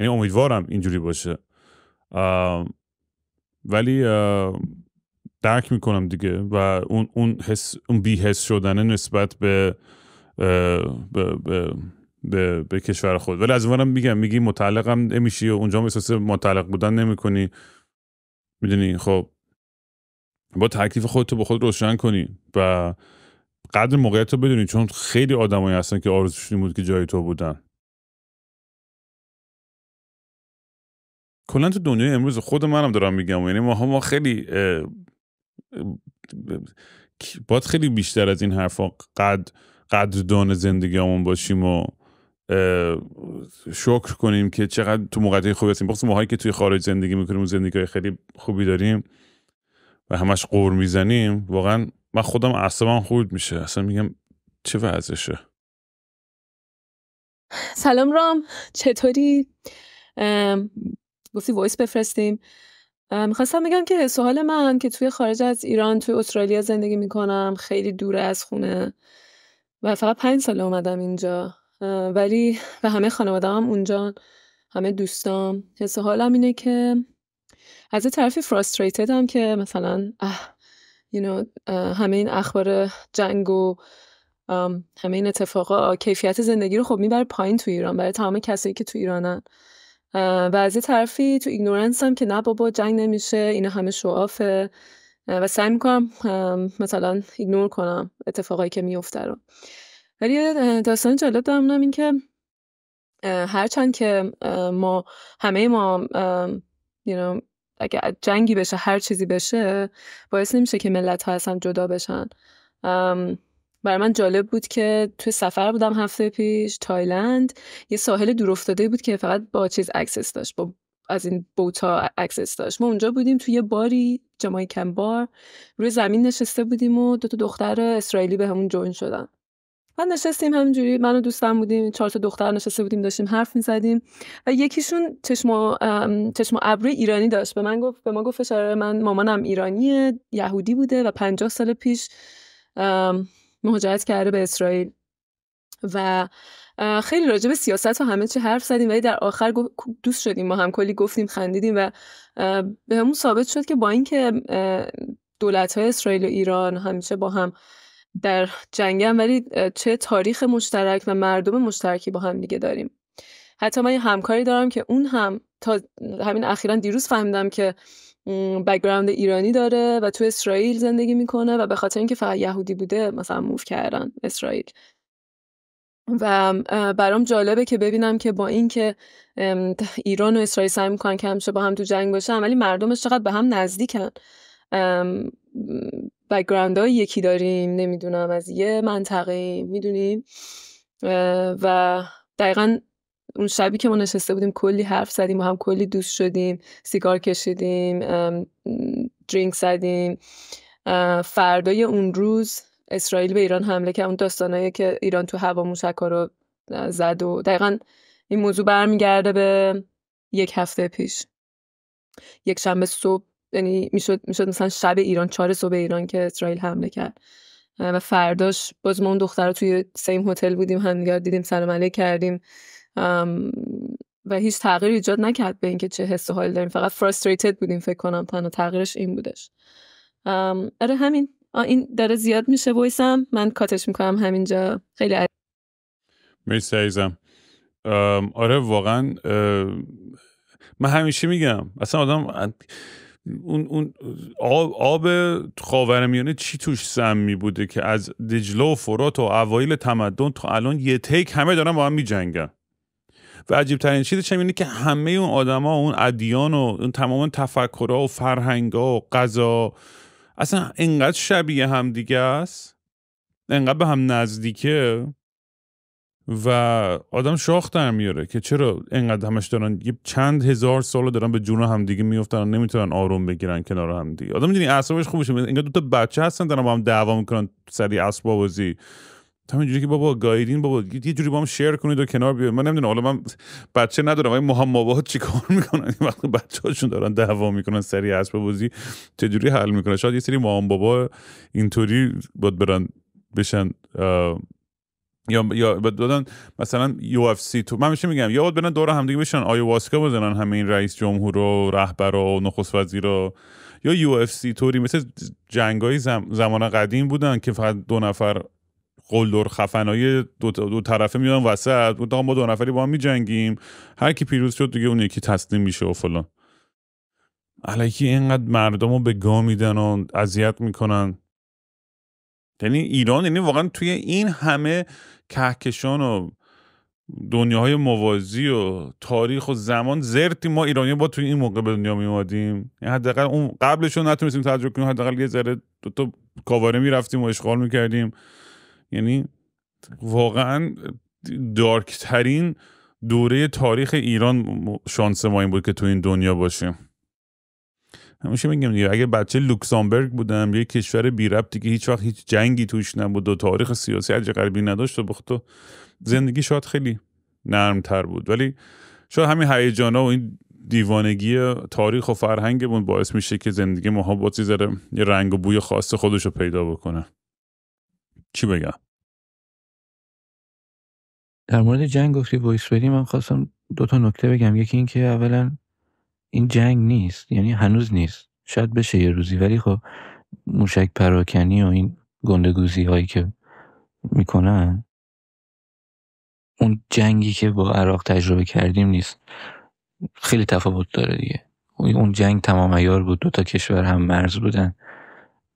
یعنی امیدوارم اینجوری باشه ولی درک میکنم دیگه و اون اون حس اون حس شدن نسبت به, به به, به کشور خود ولی از اونم میگم میگی متعلقم نمیشی و اونجا احساس متعلق بودن نمیکنی میدونی خب با تکلیف خودتو به خود روشن کنی و قدر موقعیت رو بدونی چون خیلی آدمایی هستن که آرزوشون بود که جای تو بودن کلا تو امروز خود منم دارم میگم یعنی ما ما خیلی باید خیلی بیشتر از این حرفا قدر قدردان زندگیمون باشیم و شکر کنیم که چقدر تو موقعیت خوبی هستیم بخصوص ماهایی که توی خارج زندگی میکنیم و زندگی خیلی خوبی داریم و همش قور میزنیم واقعا من خودم اعصابم خورد میشه اصلا میگم چه وضعشه سلام رام چطوری گفتی وایس بفرستیم میخواستم بگم که سوال من که توی خارج از ایران توی استرالیا زندگی میکنم خیلی دور از خونه و فقط پنج سال اومدم اینجا ولی و همه خانواده هم اونجا همه دوستام حس حالم اینه که از طرفی فراستریتد که مثلا اه همه این اخبار جنگ و همه این اتفاقا کیفیت زندگی رو خب میبره پایین تو ایران برای تمام کسایی که تو ایرانن و از یه طرفی تو ایگنورنس هم که نه بابا جنگ نمیشه اینا همه شعافه و سعی میکنم مثلا ایگنور کنم اتفاقایی که میفته رو ولی داستان جالب دارم این که هرچند که ما همه ما اگه جنگی بشه هر چیزی بشه باعث نمیشه که ملت ها اصلا جدا بشن برای من جالب بود که توی سفر بودم هفته پیش تایلند یه ساحل دورافتاده بود که فقط با چیز اکسس داشت با از این بوتا اکسس داشت ما اونجا بودیم توی یه باری جمای کم بار روی زمین نشسته بودیم و دو تا دختر اسرائیلی به همون جوین شدن من نشستیم همینجوری من و دوستم بودیم چهار تا دختر نشسته بودیم داشتیم حرف میزدیم و یکیشون چشم چشم ابری ایرانی داشت به من گفت به ما گفت فشار من مامانم ایرانیه یهودی بوده و پنجاه سال پیش مهاجرت کرده به اسرائیل و خیلی راجع به سیاست و همه چی حرف زدیم ولی در آخر دوست شدیم ما هم کلی گفتیم خندیدیم و به همون ثابت شد که با اینکه دولت های اسرائیل و ایران همیشه با هم در جنگم ولی چه تاریخ مشترک و مردم مشترکی با هم دیگه داریم حتی من یه همکاری دارم که اون هم تا همین اخیرا دیروز فهمیدم که بکگراند ایرانی داره و تو اسرائیل زندگی میکنه و به خاطر اینکه فقط یهودی بوده مثلا موف کردن اسرائیل و برام جالبه که ببینم که با اینکه ایران و اسرائیل سعی میکنن که همیشه با هم تو جنگ باشن ولی مردمش چقدر به هم نزدیکن بکگراند های یکی داریم نمیدونم از یه منطقه میدونیم و دقیقا اون شبی که ما نشسته بودیم کلی حرف زدیم و هم کلی دوست شدیم سیگار کشیدیم درینک زدیم فردای اون روز اسرائیل به ایران حمله کرد اون داستانایی که ایران تو هوا موشکا رو زد و دقیقا این موضوع برمیگرده به یک هفته پیش یک شنبه صبح یعنی میشد میشد مثلا شب ایران چهار صبح ایران که اسرائیل حمله کرد و فرداش باز ما اون رو توی سیم هتل بودیم همدیگر دیدیم سلام کردیم و هیچ تغییر ایجاد نکرد به اینکه چه حس و حالی داریم فقط فراستریتد بودیم فکر کنم تنها تغییرش این بودش اره همین این داره زیاد میشه وایسم من کاتش میکنم همینجا خیلی عزیز. مرسی عزیزم آره واقعا من همیشه میگم اصلا آدم اون, اون آب, آب خاورمیانه چی توش می بوده که از دجله و فرات و اوایل تمدن تا الان یه تیک همه دارن با هم میجنگن و عجیب ترین چیزش چه اینه که همه اون آدما اون ادیان و اون تمام تفکرها و فرهنگا و قضا اصلا انقدر شبیه همدیگه است انقدر به هم نزدیکه و آدم شاخ در میاره که چرا انقدر همش دارن یه چند هزار سال دارن به جون دیگه میفتن نمیتونن آروم بگیرن کنار هم دیگه آدم میدونی اعصابش خوب میشه انگار دو تا بچه هستن دارن با هم دعوا میکنن سری اسب بازی اینجوری که بابا گایدین بابا یه جوری با هم شیر کنید و کنار بیاید من نمیدونم حالا من بچه ندارم ولی مهم بابا چیکار میکنن وقتی بچه‌هاشون دارن دعوا میکنن سری اسب بازی چجوری حل میکنن شاید یه سری مهم بابا اینطوری بود برن بشن یا یا دادن مثلا یو اف سی تو من میشه میگم یا باید برن دور همدیگه بشن آیا واسکا بزنن همه این رئیس جمهور و رهبر و نخست وزیر و یا یو اف سی طوری مثل جنگای زمان قدیم بودن که فقط دو نفر قلدر خفنای دو, دو طرفه میان وسط گفتم ما دو نفری با هم میجنگیم هر کی پیروز شد دیگه اون یکی تسلیم میشه و فلان علیکی اینقدر مردم رو به گا میدن و اذیت میکنن یعنی ایران یعنی واقعا توی این همه کهکشان و دنیاهای موازی و تاریخ و زمان زرتی ما ایرانی با توی این موقع به دنیا میومدیم یعنی حداقل اون قبلش رو نتونستیم تجربه کنیم حداقل یه ذره دو تا کاواره میرفتیم و اشغال میکردیم یعنی واقعا دارکترین دوره تاریخ ایران شانس ما این بود که توی این دنیا باشیم همیشه میگم دیگه اگه بچه لوکسانبرگ بودم یه کشور بی ربطی که هیچ وقت هیچ جنگی توش نبود و تاریخ سیاسی از غربی نداشت و بخت زندگی شاید خیلی نرمتر بود ولی شاید همین هیجانا و این دیوانگی تاریخ و فرهنگمون باعث میشه که زندگی ماها با یه رنگ و بوی خاص خودش رو پیدا بکنه چی بگم در مورد جنگ گفتی با من خواستم دو تا نکته بگم یکی اینکه اولا این جنگ نیست یعنی هنوز نیست شاید بشه یه روزی ولی خب موشک پراکنی و این گندگوزی هایی که میکنن اون جنگی که با عراق تجربه کردیم نیست خیلی تفاوت داره دیگه اون جنگ تمام ایار بود دو تا کشور هم مرز بودن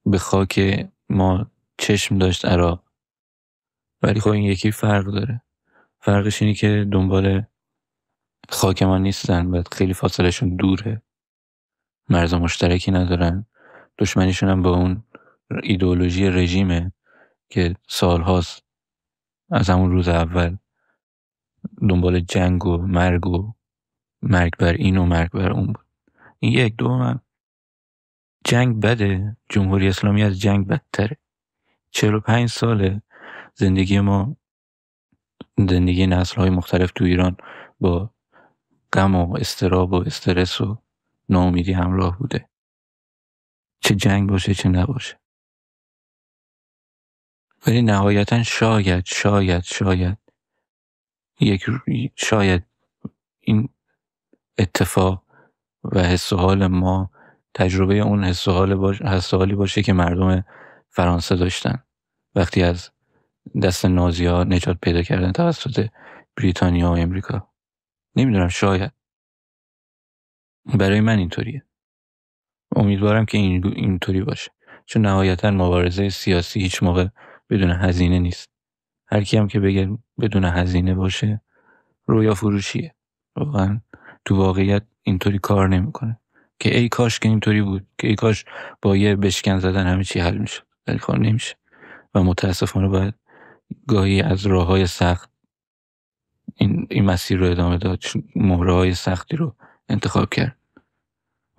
به خاک ما چشم داشت عراق ولی خب این یکی فرق داره فرقش اینی که دنبال خاک نیستن و خیلی فاصلهشون دوره مرز مشترکی ندارن دشمنیشون هم با اون ایدئولوژی رژیمه که سالهاست از همون روز اول دنبال جنگ و مرگ و مرگ بر این و مرگ بر اون بود این یک دو هم جنگ بده جمهوری اسلامی از جنگ بدتره پنج ساله زندگی ما زندگی نسل های مختلف تو ایران با غم و استراب و استرس و ناامیدی همراه بوده چه جنگ باشه چه نباشه ولی نهایتا شاید شاید شاید یک شاید این اتفاق و حس و حال ما تجربه اون حس و باشه که مردم فرانسه داشتن وقتی از دست نازی ها نجات پیدا کردن توسط بریتانیا و امریکا نمیدونم شاید برای من اینطوریه امیدوارم که این اینطوری باشه چون نهایتا مبارزه سیاسی هیچ موقع بدون هزینه نیست هر هم که بگه بدون هزینه باشه رویا فروشیه واقعا تو واقعیت اینطوری کار نمیکنه که ای کاش که اینطوری بود که ای کاش با یه بشکن زدن همه چی حل میشد ولی خب نمیشه و متاسفانه باید گاهی از راه های سخت این, این مسیر رو ادامه داد مهره های سختی رو انتخاب کرد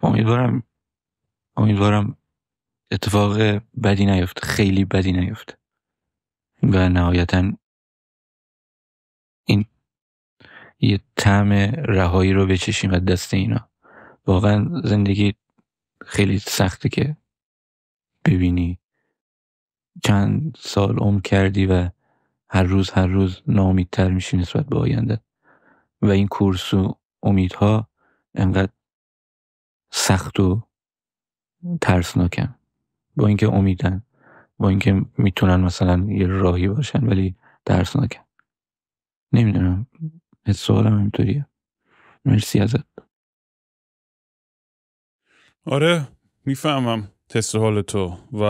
امیدوارم امیدوارم اتفاق بدی نیفت خیلی بدی نیفت و نهایتا این یه طعم رهایی رو بچشیم و دست اینا واقعا زندگی خیلی سخته که ببینی چند سال عمر کردی و هر روز هر روز ناامیدتر میشی نسبت به آینده و این کورس و امیدها انقدر سخت و ترسناکن با اینکه امیدن با اینکه میتونن مثلا یه راهی باشن ولی ترسناکن نمیدونم سوالم اینطوریه مرسی ازت آره میفهمم تست حال تو و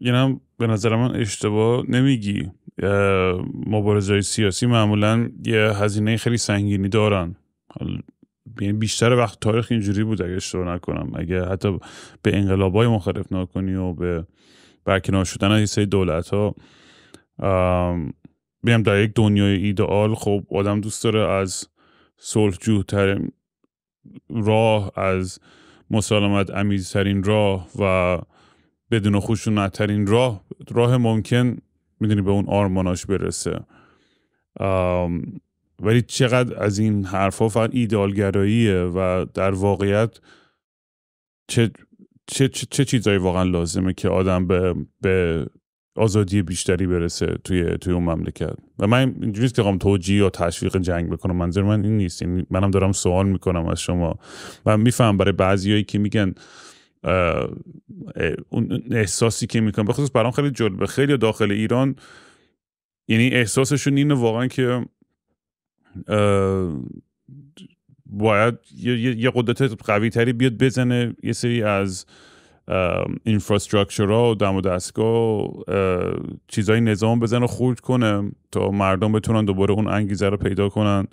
یعنی به نظر من اشتباه نمیگی مبارزهای سیاسی معمولا یه هزینه خیلی سنگینی دارن یعنی بیشتر وقت تاریخ اینجوری بود اگه اشتباه نکنم اگه حتی به انقلاب های مختلف نکنی و به برکنار شدن از سری دولت ها بیم در یک دنیای ایدئال خب آدم دوست داره از صلح راه از مسالمت امیزترین راه و بدون خشونتترین راه راه ممکن میدونی به اون آرماناش برسه ولی چقدر از این حرفا فقط ایدالگراییه و در واقعیت چه چه, چه, چیزایی واقعا لازمه که آدم به, به آزادی بیشتری برسه توی توی اون مملکت و من اینجوری نیست که قام توجیه یا تشویق جنگ بکنم منظور من این نیست یعنی منم دارم سوال میکنم از شما و میفهم برای بعضیایی که میگن اون احساسی که میکنم به خصوص برام خیلی جلبه خیلی داخل ایران یعنی احساسشون اینه واقعا که باید یه قدرت قوی تری بیاد بزنه یه سری از ها و دم و دستگاه چیزای نظام بزنه و خورد کنه تا مردم بتونن دوباره اون انگیزه رو پیدا کنن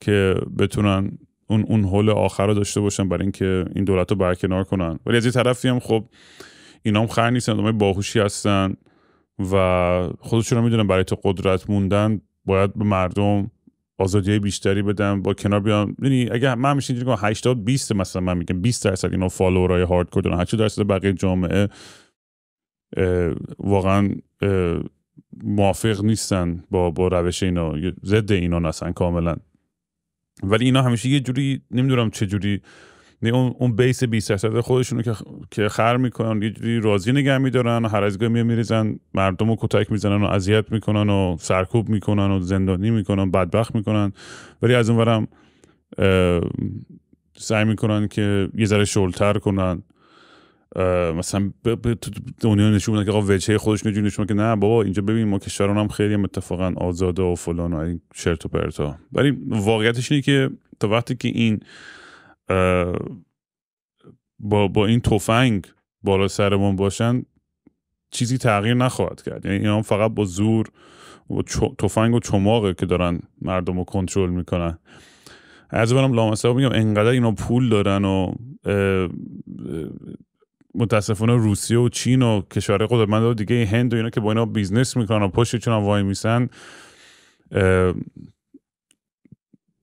که بتونن اون اون هول آخر رو داشته باشن برای اینکه این دولت رو برکنار کنن ولی از این طرفی هم خب اینا هم خر نیستن ادمای باهوشی هستن و خودشون رو میدونن برای تو قدرت موندن باید به مردم آزادی بیشتری بدم با کنار بیام یعنی اگه من میشین اینجوری 80 20 مثلا من میگم 20 درصد اینا فالوورای هاردکور دارن 80 درصد بقیه جامعه واقعا موافق نیستن با با روش اینا ضد اینا هستن کاملا ولی اینا همیشه یه جوری نمیدونم چه جوری اون اون بیس 20 درصد خودشونو که که خر میکنن یه جوری راضی نگه میدارن و هر از گاهی میریزن مردم رو کتک میزنن و اذیت میکنن و سرکوب میکنن و زندانی میکنن بدبخت میکنن ولی از اونورم سعی میکنن که یه ذره شلتر کنن مثلا دنیا نشون بدن که آقا وجهه خودش نجون نشون که نه بابا اینجا ببین ما کشوران هم خیلی هم اتفاقا آزاده و فلان و این شرط و پرتا ولی واقعیتش اینه که تا وقتی که این با, با این تفنگ بالا سرمون باشن چیزی تغییر نخواهد کرد یعنی اینا فقط با زور و تفنگ و چماقه که دارن مردم رو کنترل میکنن از برم لامصب میگم انقدر اینا پول دارن و متاسفانه روسیه و چین و کشورهای قدرتمند دیگه هند و اینا که با اینا بیزنس میکنن و پشتشون هم وای میسن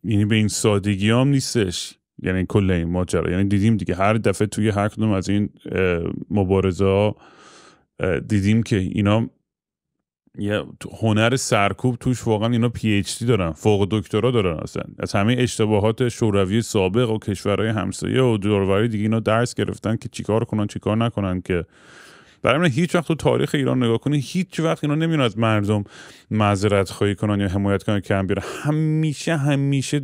یعنی به این سادگی هم نیستش یعنی کل این ماجرا یعنی دیدیم دیگه هر دفعه توی هر کدوم از این مبارزه ها دیدیم که اینا یه هنر سرکوب توش واقعا اینا پی اچ دی دارن فوق دکترا دارن اصلا از همه اشتباهات شوروی سابق و کشورهای همسایه و دوروری دیگه اینا درس گرفتن که چیکار کنن چیکار نکنن که برای هیچ وقت تو تاریخ ایران نگاه کنی هیچ وقت اینا نمیان از مردم معذرت خواهی کنن یا حمایت کنن کم بیره همیشه همیشه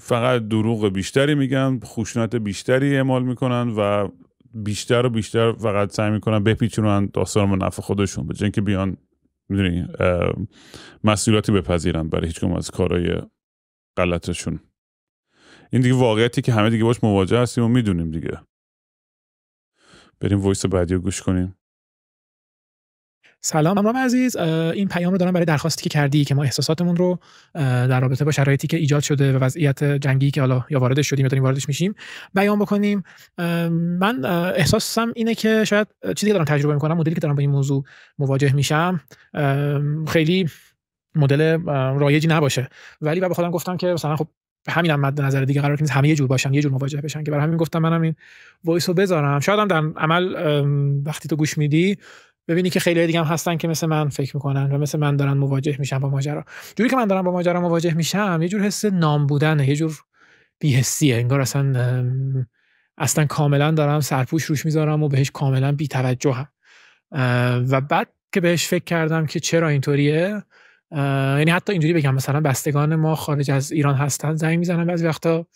فقط دروغ بیشتری میگن خوشنط بیشتری اعمال میکنن و بیشتر و بیشتر فقط سعی میکنن بپیچونن داستان و خودشون به که بیان میدونی مسئولیتی بپذیرن برای هیچ از کارهای غلطشون این دیگه واقعیتی که همه دیگه باش مواجه هستیم و میدونیم دیگه بریم ویس بعدی رو گوش کنیم سلام امرام عزیز این پیام رو دارم برای درخواستی که کردی که ما احساساتمون رو در رابطه با شرایطی که ایجاد شده و وضعیت جنگی که حالا یا واردش شدیم یا داریم واردش میشیم بیان بکنیم من احساسم اینه که شاید چیزی که دارم تجربه میکنم مدلی که دارم با این موضوع مواجه میشم خیلی مدل رایجی نباشه ولی و به خودم گفتم که مثلا خب همینم هم مد نظر دیگه قرار نیست همه یه جور باشن یه جور مواجه بشن که برای همین گفتم منم این وایس رو بذارم شاید هم در عمل وقتی تو گوش میدی ببینی که خیلی دیگه هم هستن که مثل من فکر میکنن و مثل من دارن مواجه میشن با ماجرا جوری که من دارم با ماجرا مواجه میشم یه جور حس نام بودن یه جور بی‌حسیه انگار اصلا اصلا کاملا دارم سرپوش روش میذارم و بهش کاملا بی‌توجهم و بعد که بهش فکر کردم که چرا اینطوریه یعنی حتی اینجوری بگم مثلا بستگان ما خارج از ایران هستن زنگ میزنن بعضی وقتا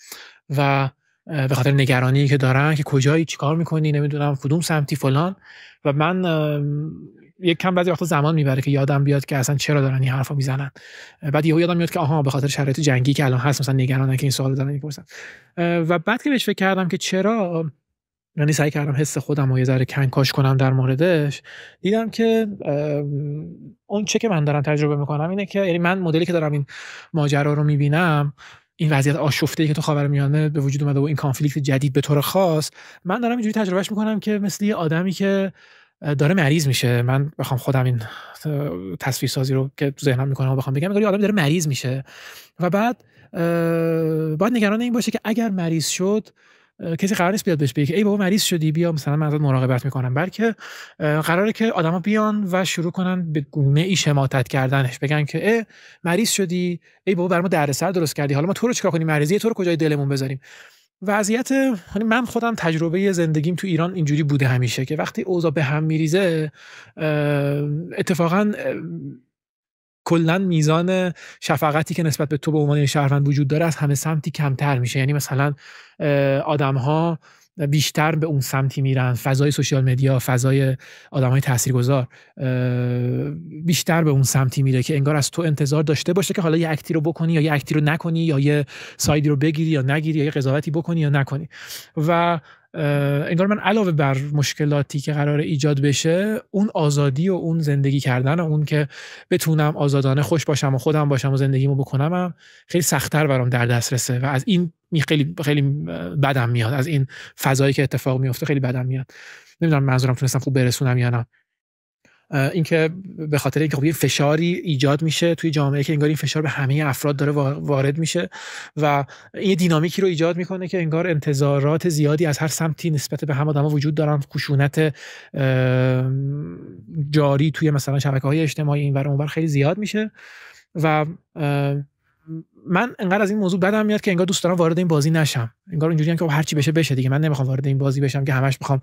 و به خاطر نگرانی که دارن که کجایی چیکار میکنی نمیدونم کدوم سمتی فلان و من یک کم بعضی وقتا زمان میبره که یادم بیاد که اصلا چرا دارن این حرفو میزنن بعد یهو یادم میاد که آها به خاطر شرایط جنگی که الان هست مثلا نگرانن که این سوال دارن میپرسن و بعد که بهش فکر کردم که چرا یعنی سعی کردم حس خودم رو یه ذره کنکاش کنم در موردش دیدم که اون چه که من دارم تجربه میکنم اینه که یعنی من مدلی که دارم این ماجرا رو میبینم این وضعیت آشفته ای که تو خاورمیانه به وجود اومده و این کانفلیکت جدید به طور خاص من دارم اینجوری تجربهش میکنم که مثل یه آدمی که داره مریض میشه من بخوام خودم این تصویر سازی رو که تو ذهنم میکنم و بخوام بگم یه آدمی داره مریض میشه و بعد باید نگران این باشه که اگر مریض شد کسی قرار نیست بیاد بهش بگه ای بابا مریض شدی بیا مثلا من ازت مراقبت میکنم بلکه قراره که آدما بیان و شروع کنن به گونه ای شماتت کردنش بگن که ای مریض شدی ای بابا برام سر درست کردی حالا ما تو رو چیکار کنیم مریضی تو رو کجای دلمون بذاریم وضعیت یعنی من خودم تجربه زندگیم تو ایران اینجوری بوده همیشه که وقتی اوضاع به هم میریزه اتفاقا کلا میزان شفقتی که نسبت به تو به عنوان شهروند وجود داره از همه سمتی کمتر میشه یعنی مثلا آدم ها بیشتر به اون سمتی میرن فضای سوشیال مدیا فضای آدم های تاثیرگذار بیشتر به اون سمتی میره که انگار از تو انتظار داشته باشه که حالا یه اکتی رو بکنی یا یه اکتی رو نکنی یا یه سایدی رو بگیری یا نگیری یا یه قضاوتی بکنی یا نکنی و انگار من علاوه بر مشکلاتی که قرار ایجاد بشه اون آزادی و اون زندگی کردن و اون که بتونم آزادانه خوش باشم و خودم باشم و زندگیمو بکنم خیلی سختتر برام در دسترسه و از این خیلی خیلی بدم میاد از این فضایی که اتفاق میفته خیلی بدم میاد نمیدونم منظورم تونستم خوب برسونم یا نه اینکه به خاطر اینکه خب فشاری ایجاد میشه توی جامعه که انگار این فشار به همه افراد داره وارد میشه و این دینامیکی رو ایجاد میکنه که انگار انتظارات زیادی از هر سمتی نسبت به هم ها وجود دارن خشونت جاری توی مثلا شبکه های اجتماعی اینور اونور خیلی زیاد میشه و من انقدر از این موضوع بدم میاد که انگار دوست دارم وارد این بازی نشم انگار اینجوری که هر چی بشه بشه دیگه من نمیخوام وارد این بازی بشم که همش بخوام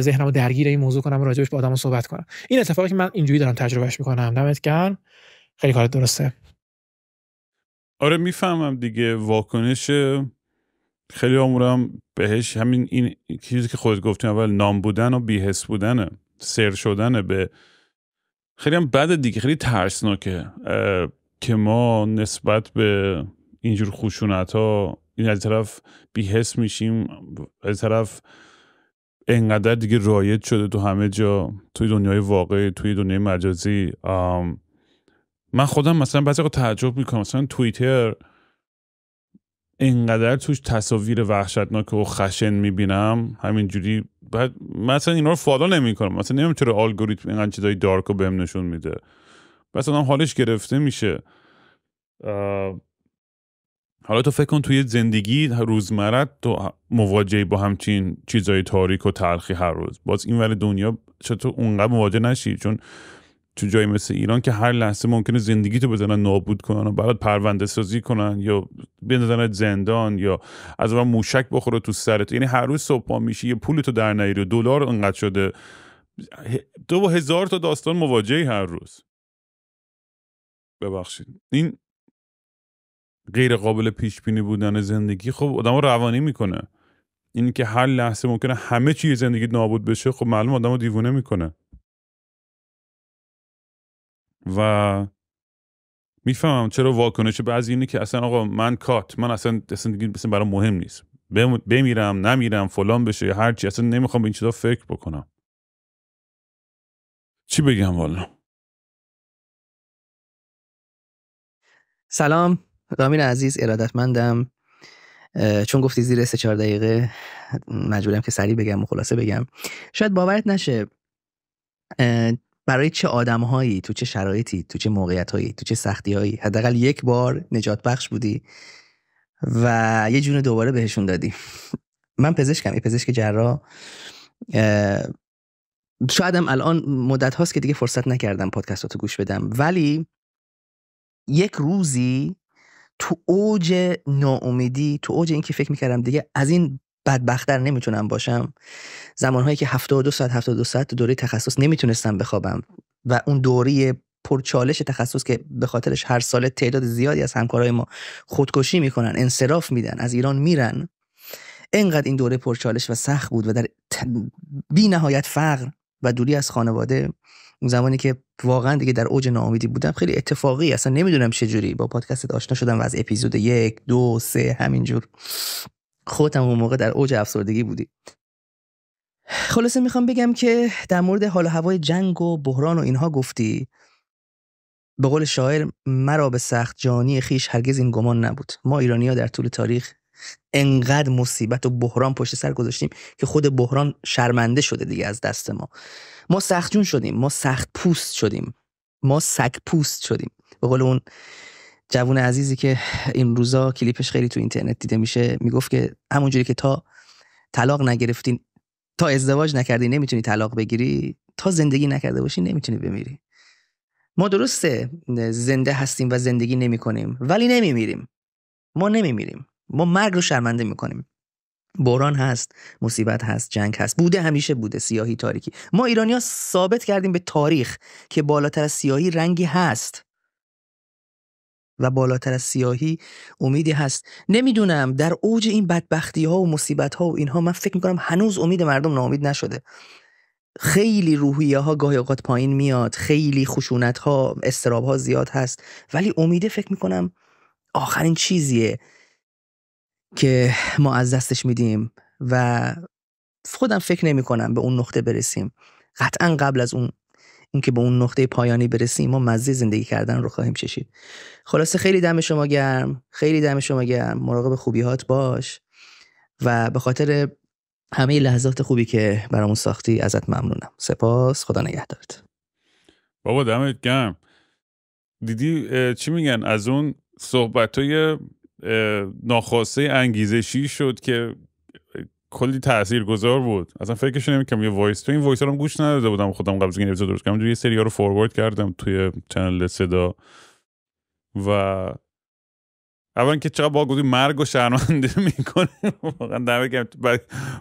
ذهنمو درگیر این موضوع کنم و راجبش با آدمو صحبت کنم این اتفاقی که من اینجوری دارم تجربهش میکنم دمت گرم خیلی کارت درسته آره میفهمم دیگه واکنش خیلی امورم بهش همین این چیزی که خودت گفتی اول نام بودن و بیهس بودن سر شدن به خیلی هم بده دیگه خیلی ترسناکه که ما نسبت به اینجور خشونت ها این از طرف بیحس میشیم از طرف انقدر دیگه رایت شده تو همه جا توی دنیای واقعی توی دنیای مجازی من خودم مثلا بعضی وقت تعجب میکنم مثلا توییتر انقدر توش تصاویر وحشتناک و خشن میبینم همینجوری بعد مثلا اینا رو فالو نمیکنم مثلا نمیدونم چرا الگوریتم اینقدر چیزای دارک رو بهم نشون میده بس آدم حالش گرفته میشه حالا تو فکر کن توی زندگی روزمره تو مواجهی با همچین چیزای تاریک و تلخی هر روز باز این ور دنیا چطور اونقدر مواجه نشی چون تو جایی مثل ایران که هر لحظه ممکنه زندگی تو بزنن نابود کنن و برات پرونده سازی کنن یا بندازنت زندان یا از اون موشک بخوره تو سرت یعنی هر روز صبح پا میشی یه پول تو در نیاری دلار انقدر شده دو هزار تا داستان مواجهی هر روز ببخشید این غیر قابل پیش بینی بودن زندگی خب آدمو روانی میکنه این که هر لحظه ممکنه همه چیز زندگی نابود بشه خب معلوم آدمو دیوونه میکنه و میفهمم چرا واکنش بعضی اینه که اصلا آقا من کات من اصلا اصلا دیگه برام مهم نیست بمیرم نمیرم فلان بشه هرچی اصلا نمیخوام به این چیزا فکر بکنم چی بگم والا سلام رامین عزیز ارادتمندم چون گفتی زیر سه دقیقه مجبورم که سریع بگم و خلاصه بگم شاید باورت نشه برای چه آدمهایی تو چه شرایطی تو چه موقعیتهایی تو چه سختیهایی حداقل یک بار نجات بخش بودی و یه جون دوباره بهشون دادی من پزشکم یه پزشک جراح شایدم الان مدت هاست که دیگه فرصت نکردم پادکستاتو گوش بدم ولی یک روزی تو اوج ناامیدی تو اوج اینکه فکر میکردم دیگه از این بدبختتر نمیتونم باشم زمانهایی که 72 ساعت 72 ساعت تو دوره تخصص نمیتونستم بخوابم و اون دوره پرچالش تخصص که به خاطرش هر سال تعداد زیادی از همکارای ما خودکشی میکنن انصراف میدن از ایران میرن انقدر این دوره پرچالش و سخت بود و در بی نهایت فقر و دوری از خانواده اون زمانی که واقعا دیگه در اوج ناامیدی بودم خیلی اتفاقی اصلا نمیدونم چه با پادکست آشنا شدم و از اپیزود یک دو سه همینجور خودم اون موقع در اوج افسردگی بودی خلاصه میخوام بگم که در مورد حال هوای جنگ و بحران و اینها گفتی به قول شاعر مرا به سخت جانی خیش هرگز این گمان نبود ما ایرانی ها در طول تاریخ انقدر مصیبت و بحران پشت سر گذاشتیم که خود بحران شرمنده شده دیگه از دست ما ما سختجون شدیم ما سخت پوست شدیم ما سگ پوست شدیم به قول اون جوون عزیزی که این روزا کلیپش خیلی تو اینترنت دیده میشه میگفت که همونجوری که تا طلاق نگرفتین تا ازدواج نکردی نمیتونی طلاق بگیری تا زندگی نکرده باشی نمیتونی بمیری ما درسته زنده هستیم و زندگی نمی کنیم ولی نمیمیریم ما نمیمیریم ما مرگ رو شرمنده میکنیم بران هست مصیبت هست جنگ هست بوده همیشه بوده سیاهی تاریکی ما ایرانیا ثابت کردیم به تاریخ که بالاتر از سیاهی رنگی هست و بالاتر از سیاهی امیدی هست نمیدونم در اوج این بدبختی ها و مصیبت ها و اینها من فکر میکنم هنوز امید مردم ناامید نشده خیلی روحیه ها گاهی اوقات پایین میاد خیلی خشونت ها استراب ها زیاد هست ولی امیده فکر میکنم آخرین چیزیه که ما از دستش میدیم و خودم فکر نمی کنم به اون نقطه برسیم قطعا قبل از اون اینکه به اون نقطه پایانی برسیم ما مزه زندگی کردن رو خواهیم چشید خلاصه خیلی دم شما گرم خیلی دم شما گرم مراقب خوبیهات باش و به خاطر همه لحظات خوبی که برامون ساختی ازت ممنونم سپاس خدا نگهدارت بابا دمت گرم دیدی چی میگن از اون صحبت های ناخواسته انگیزشی شد که کلی تاثیر گذار بود اصلا فکرش نمیکنم یه وایس تو این وایس رو گوش نداده بودم خودم قبل از این اپیزود درست کردم یه سری رو فوروارد کردم توی چنل صدا و اول که چقدر با مرگ و شرمنده میکنه واقعا دمه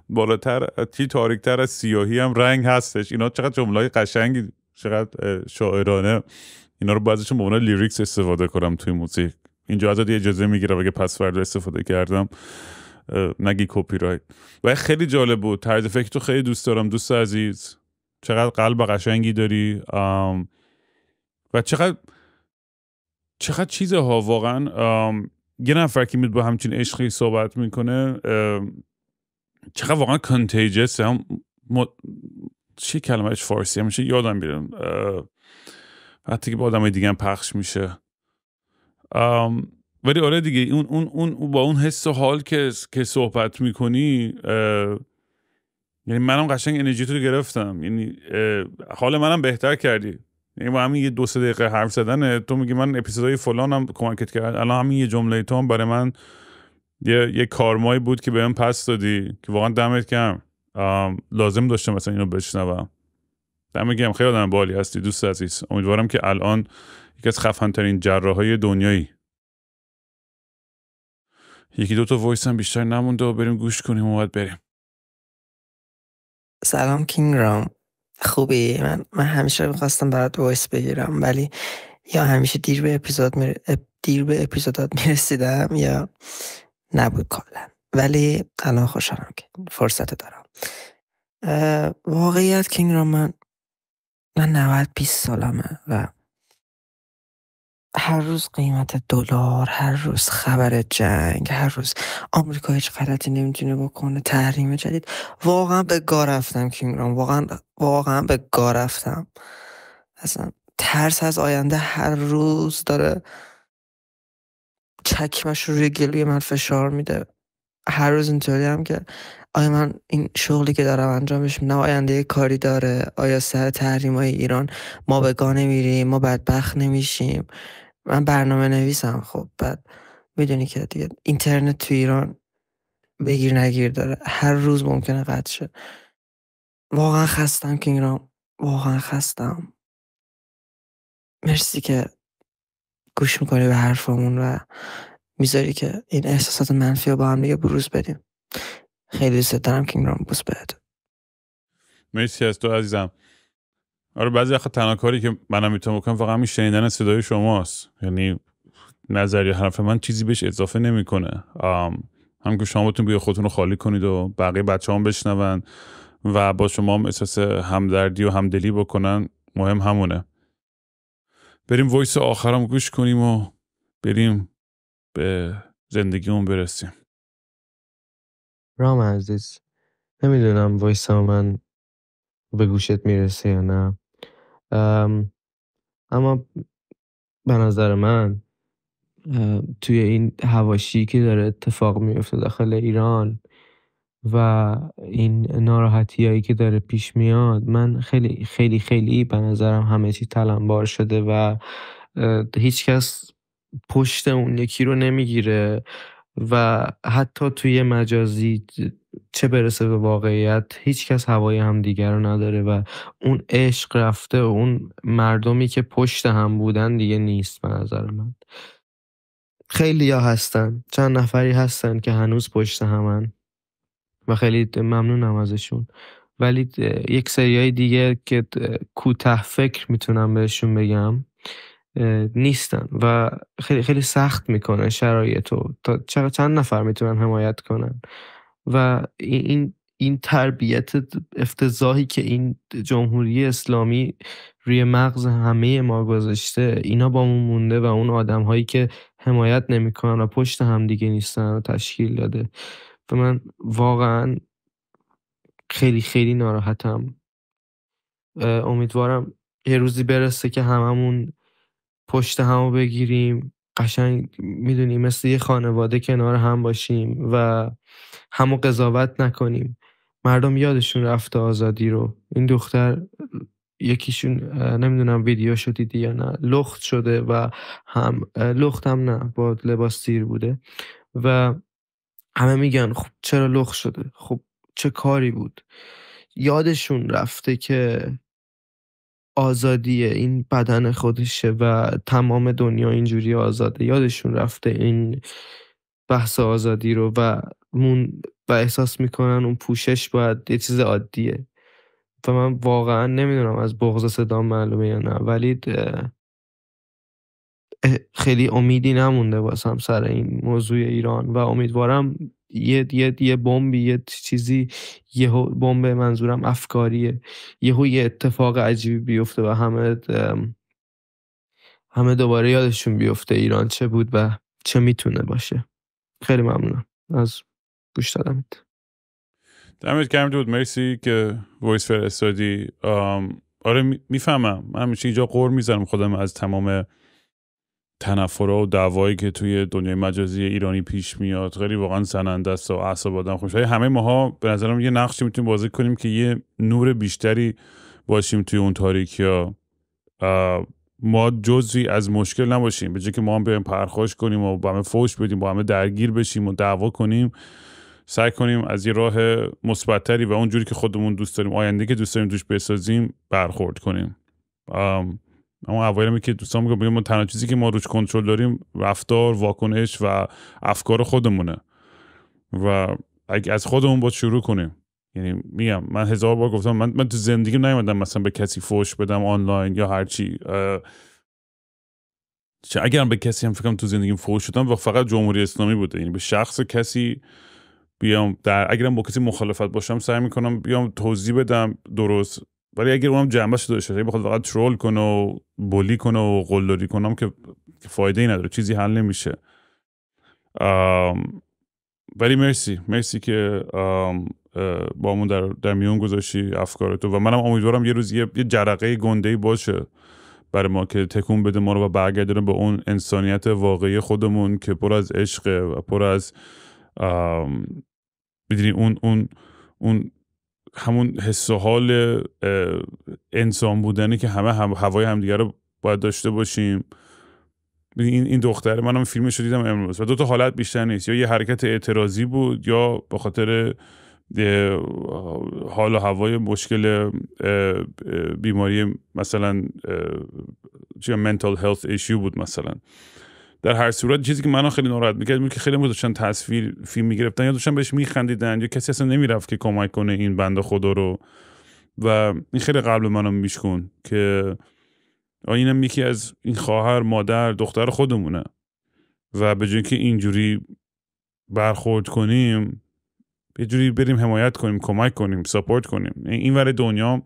بالاتر چی تاریکتر از سیاهی هم رنگ هستش اینا چقدر جمله قشنگی چقدر شاعرانه اینا رو بعضیشون به عنوان لیریکس استفاده کنم توی موسیقی اینجا ازت اجازه میگیره اگه پسورد استفاده کردم نگی کپی رایت و خیلی جالب بود طرز فکر تو خیلی دوست دارم دوست عزیز چقدر قلب قشنگی داری و چقدر چقدر چیزها واقعا یه نفر که با همچین عشقی صحبت میکنه چقدر واقعا کنتیجس هم م... چی کلمهش فارسی همیشه یادم میره حتی که با آدم دیگه پخش میشه ولی آره دیگه اون اون اون با اون حس و حال که که صحبت میکنی یعنی منم قشنگ انرژی تو رو گرفتم یعنی حال منم بهتر کردی یعنی با همین یه دو سه دقیقه حرف زدن تو میگی من فلان فلانم کمکت کرد الان همین یه جمله تو هم برای من یه یه کارمایی بود که به بهم پس دادی که واقعا دمت کم لازم داشتم مثلا اینو بشنوم دمت گرم خیلی آدم بالی هستی دوست عزیز امیدوارم که الان یکی از خفنترین های دنیایی یکی دو تا وایس هم بیشتر نمونده بریم گوش کنیم و باید بریم سلام کینگ رام خوبی من, من همیشه میخواستم برات وایس بگیرم ولی یا همیشه دیر به اپیزود دیر به اپیزودات میرسیدم یا نبود کلا ولی الان خوشحالم که فرصت دارم واقعیت کینگ رام من من 90 20 سالمه و هر روز قیمت دلار هر روز خبر جنگ هر روز آمریکا هیچ غلطی نمیتونه بکنه تحریم جدید واقعا به گا رفتم کینگرام واقعا واقعا به گا رفتم اصلا ترس از آینده هر روز داره چکمش روی گلوی من فشار میده هر روز اینطوری هم که آیا من این شغلی که دارم انجامش نه آینده کاری داره آیا سر تحریم های ایران ما به گانه نمیریم ما بدبخت نمیشیم من برنامه نویسم خب بعد میدونی که دیگه اینترنت تو ایران بگیر نگیر داره هر روز ممکنه قطع شه واقعا خستم کینگرام واقعا خستم مرسی که گوش میکنی به حرفمون و میذاری که این احساسات منفی رو با هم دیگه بروز بدیم خیلی دوست دارم کینگرام بوس بهت مرسی از تو عزیزم آره بعضی وقت تنها کاری که منم میتونم بکنم فقط همین شنیدن صدای شماست یعنی نظریه حرف من چیزی بهش اضافه نمیکنه هم که شما بتون بیا خودتون خالی کنید و بقیه بچه هم بشنون و با شما هم احساس همدردی و همدلی بکنن مهم همونه بریم ویس آخرم گوش کنیم و بریم به زندگیمون برسیم رام عزیز نمیدونم ویس من به گوشت میرسه یا نه اما به نظر من توی این هواشی که داره اتفاق میفته داخل ایران و این ناراحتی هایی که داره پیش میاد من خیلی خیلی خیلی به نظرم همه چی تلمبار شده و هیچکس پشت اون یکی رو نمیگیره و حتی توی مجازی چه برسه به واقعیت هیچکس هوای هم دیگر رو نداره و اون عشق رفته و اون مردمی که پشت هم بودن دیگه نیست به نظر من خیلی ها هستن چند نفری هستن که هنوز پشت همن و خیلی ممنونم ازشون ولی یک سریای دیگه که کوتاه فکر میتونم بهشون بگم نیستن و خیلی خیلی سخت میکنه شرایط رو تا چند نفر میتونن حمایت کنن و این این تربیت افتضاحی که این جمهوری اسلامی روی مغز همه ما گذاشته اینا با مونده و اون آدم هایی که حمایت نمیکنن و پشت هم دیگه نیستن و تشکیل داده و من واقعا خیلی خیلی ناراحتم امیدوارم یه روزی برسه که هممون پشت همو بگیریم قشنگ میدونیم مثل یه خانواده کنار هم باشیم و همو قضاوت نکنیم مردم یادشون رفته آزادی رو این دختر یکیشون نمیدونم ویدیو شدیدی یا نه لخت شده و هم لخت هم نه با لباس سیر بوده و همه میگن خب چرا لخت شده خب چه کاری بود یادشون رفته که آزادیه این بدن خودشه و تمام دنیا اینجوری آزاده یادشون رفته این بحث آزادی رو و مون و احساس میکنن اون پوشش باید یه چیز عادیه و من واقعا نمیدونم از بغض صدام معلومه یا نه ولی خیلی امیدی نمونده واسم سر این موضوع ایران و امیدوارم یه یه یه بمبی یه چیزی یه بمب منظورم افکاریه یهو یه اتفاق عجیبی بیفته و همه همه دوباره یادشون بیفته ایران چه بود و چه میتونه باشه خیلی ممنونم از گوش دادمت دمت گرم بود مرسی که وایس فرستادی آره میفهمم من همیشه اینجا قور میزنم خودم از تمام تنفر و دعوایی که توی دنیای مجازی ایرانی پیش میاد خیلی واقعا سننده است و اعصاب آدم خوش همه ماها به نظرم یه نقشی میتونیم بازی کنیم که یه نور بیشتری باشیم توی اون تاریکی ها ما جزوی از مشکل نباشیم به که ما هم بیایم پرخاش کنیم و با همه فوش بدیم با همه درگیر بشیم و دعوا کنیم سعی کنیم از یه راه مثبتتری و اونجوری که خودمون دوست داریم آینده که دوست داریم دوش بسازیم برخورد کنیم اما اوایل که دوستان میگم ما تنها چیزی که ما روش کنترل داریم رفتار واکنش و افکار خودمونه و اگه از خودمون با شروع کنیم یعنی میگم من هزار بار گفتم من, من تو زندگیم نیومدم مثلا به کسی فوش بدم آنلاین یا هر چی چه اگرم به کسی هم فکرم تو زندگیم فوش شدم و فقط جمهوری اسلامی بوده یعنی به شخص کسی بیام در اگرم با کسی مخالفت باشم سعی میکنم بیام توضیح بدم درست ولی اگر اونم شده داشته باشه یعنی بخواد فقط ترول کنه و بولی کنه و قلدری کنم که فایده ای نداره چیزی حل نمیشه ولی مرسی مرسی که بامون در, در میون گذاشتی افکارتو و منم امیدوارم یه روز یه, جرقه گنده ای باشه برای ما که تکون بده ما رو و برگردونه به اون انسانیت واقعی خودمون که پر از عشقه و پر از میدونی اون اون اون همون حس و حال انسان بودنه که همه هم هوای همدیگه رو باید داشته باشیم این این دختره منم فیلمش رو دیدم امروز و دو تا حالت بیشتر نیست یا یه حرکت اعتراضی بود یا به خاطر حال و هوای مشکل بیماری مثلا چی منتال هلت ایشیو بود مثلا در هر صورت چیزی که منو خیلی ناراحت میکرد اینه که خیلی داشتن تصویر فیلم میگرفتن یا داشتن بهش میخندیدن یا کسی اصلا نمیرفت که کمک کنه این بنده خدا رو و این خیلی قبل منو میشکن که اینم یکی از این خواهر مادر دختر خودمونه و به جای که اینجوری برخورد کنیم یه جوری بریم حمایت کنیم کمک کنیم ساپورت کنیم این ور دنیا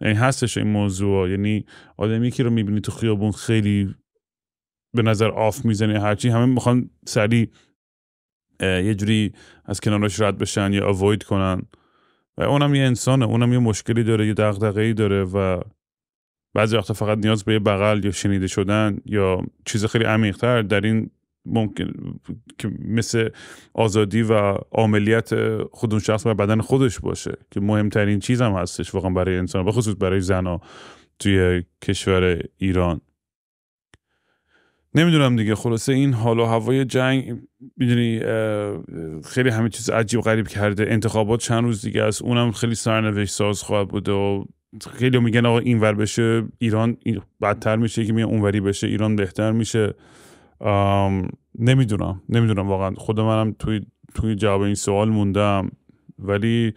این هستش این موضوع یعنی آدمی که رو میبینی تو خیابون خیلی به نظر آف میزنه هرچی همه میخوان سریع یه جوری از کنارش رد بشن یا اووید کنن و اونم یه انسانه اونم یه مشکلی داره یه ای داره و بعضی وقتا فقط نیاز به یه بغل یا شنیده شدن یا چیز خیلی عمیقتر در این ممکن که مثل آزادی و عملیت خودون شخص بر بدن خودش باشه که مهمترین چیز هم هستش واقعا برای انسان و خصوص برای زنا توی کشور ایران نمیدونم دیگه خلاصه این حال و هوای جنگ میدونی خیلی همه چیز عجیب غریب کرده انتخابات چند روز دیگه است اونم خیلی سرنوشت ساز خواهد بود و خیلی میگن آقا اینور بشه ایران بدتر میشه که میگن اونوری بشه ایران بهتر میشه نمیدونم نمیدونم واقعا خود منم توی توی جواب این سوال موندم ولی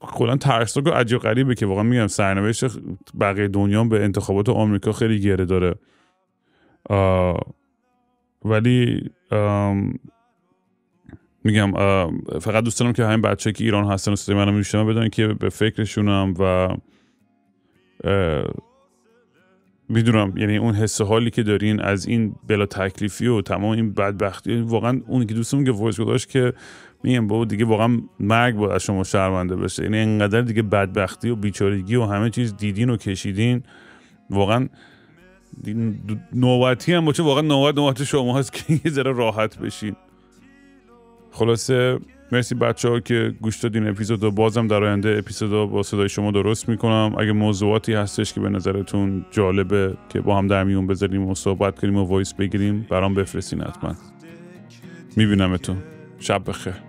کلا ترسناک و عجیب غریبه که واقعا میگم سرنوشت بقیه دنیا به انتخابات آمریکا خیلی گره داره ولی میگم فقط دوست دارم که همین بچه که ایران هستن و صدای منو میشنن بدونن که به فکرشونم و میدونم یعنی اون حس حالی که دارین از این بلا تکلیفی و تمام این بدبختی واقعا اون که دوستم که وایس گذاشت که میگم با دیگه واقعا مرگ باید از شما شرمنده بشه یعنی انقدر دیگه بدبختی و بیچارگی و همه چیز دیدین و کشیدین واقعا نوبتی هم باشه واقعا نوبت نوبت شما هست که یه ذره راحت بشین خلاصه مرسی بچه ها که گوش دادین اپیزود و بازم در آینده اپیزود با صدای شما درست میکنم اگه موضوعاتی هستش که به نظرتون جالبه که با هم در میون بذاریم و صحبت کنیم و وایس بگیریم برام بفرستین حتما میبینمتون شب بخیر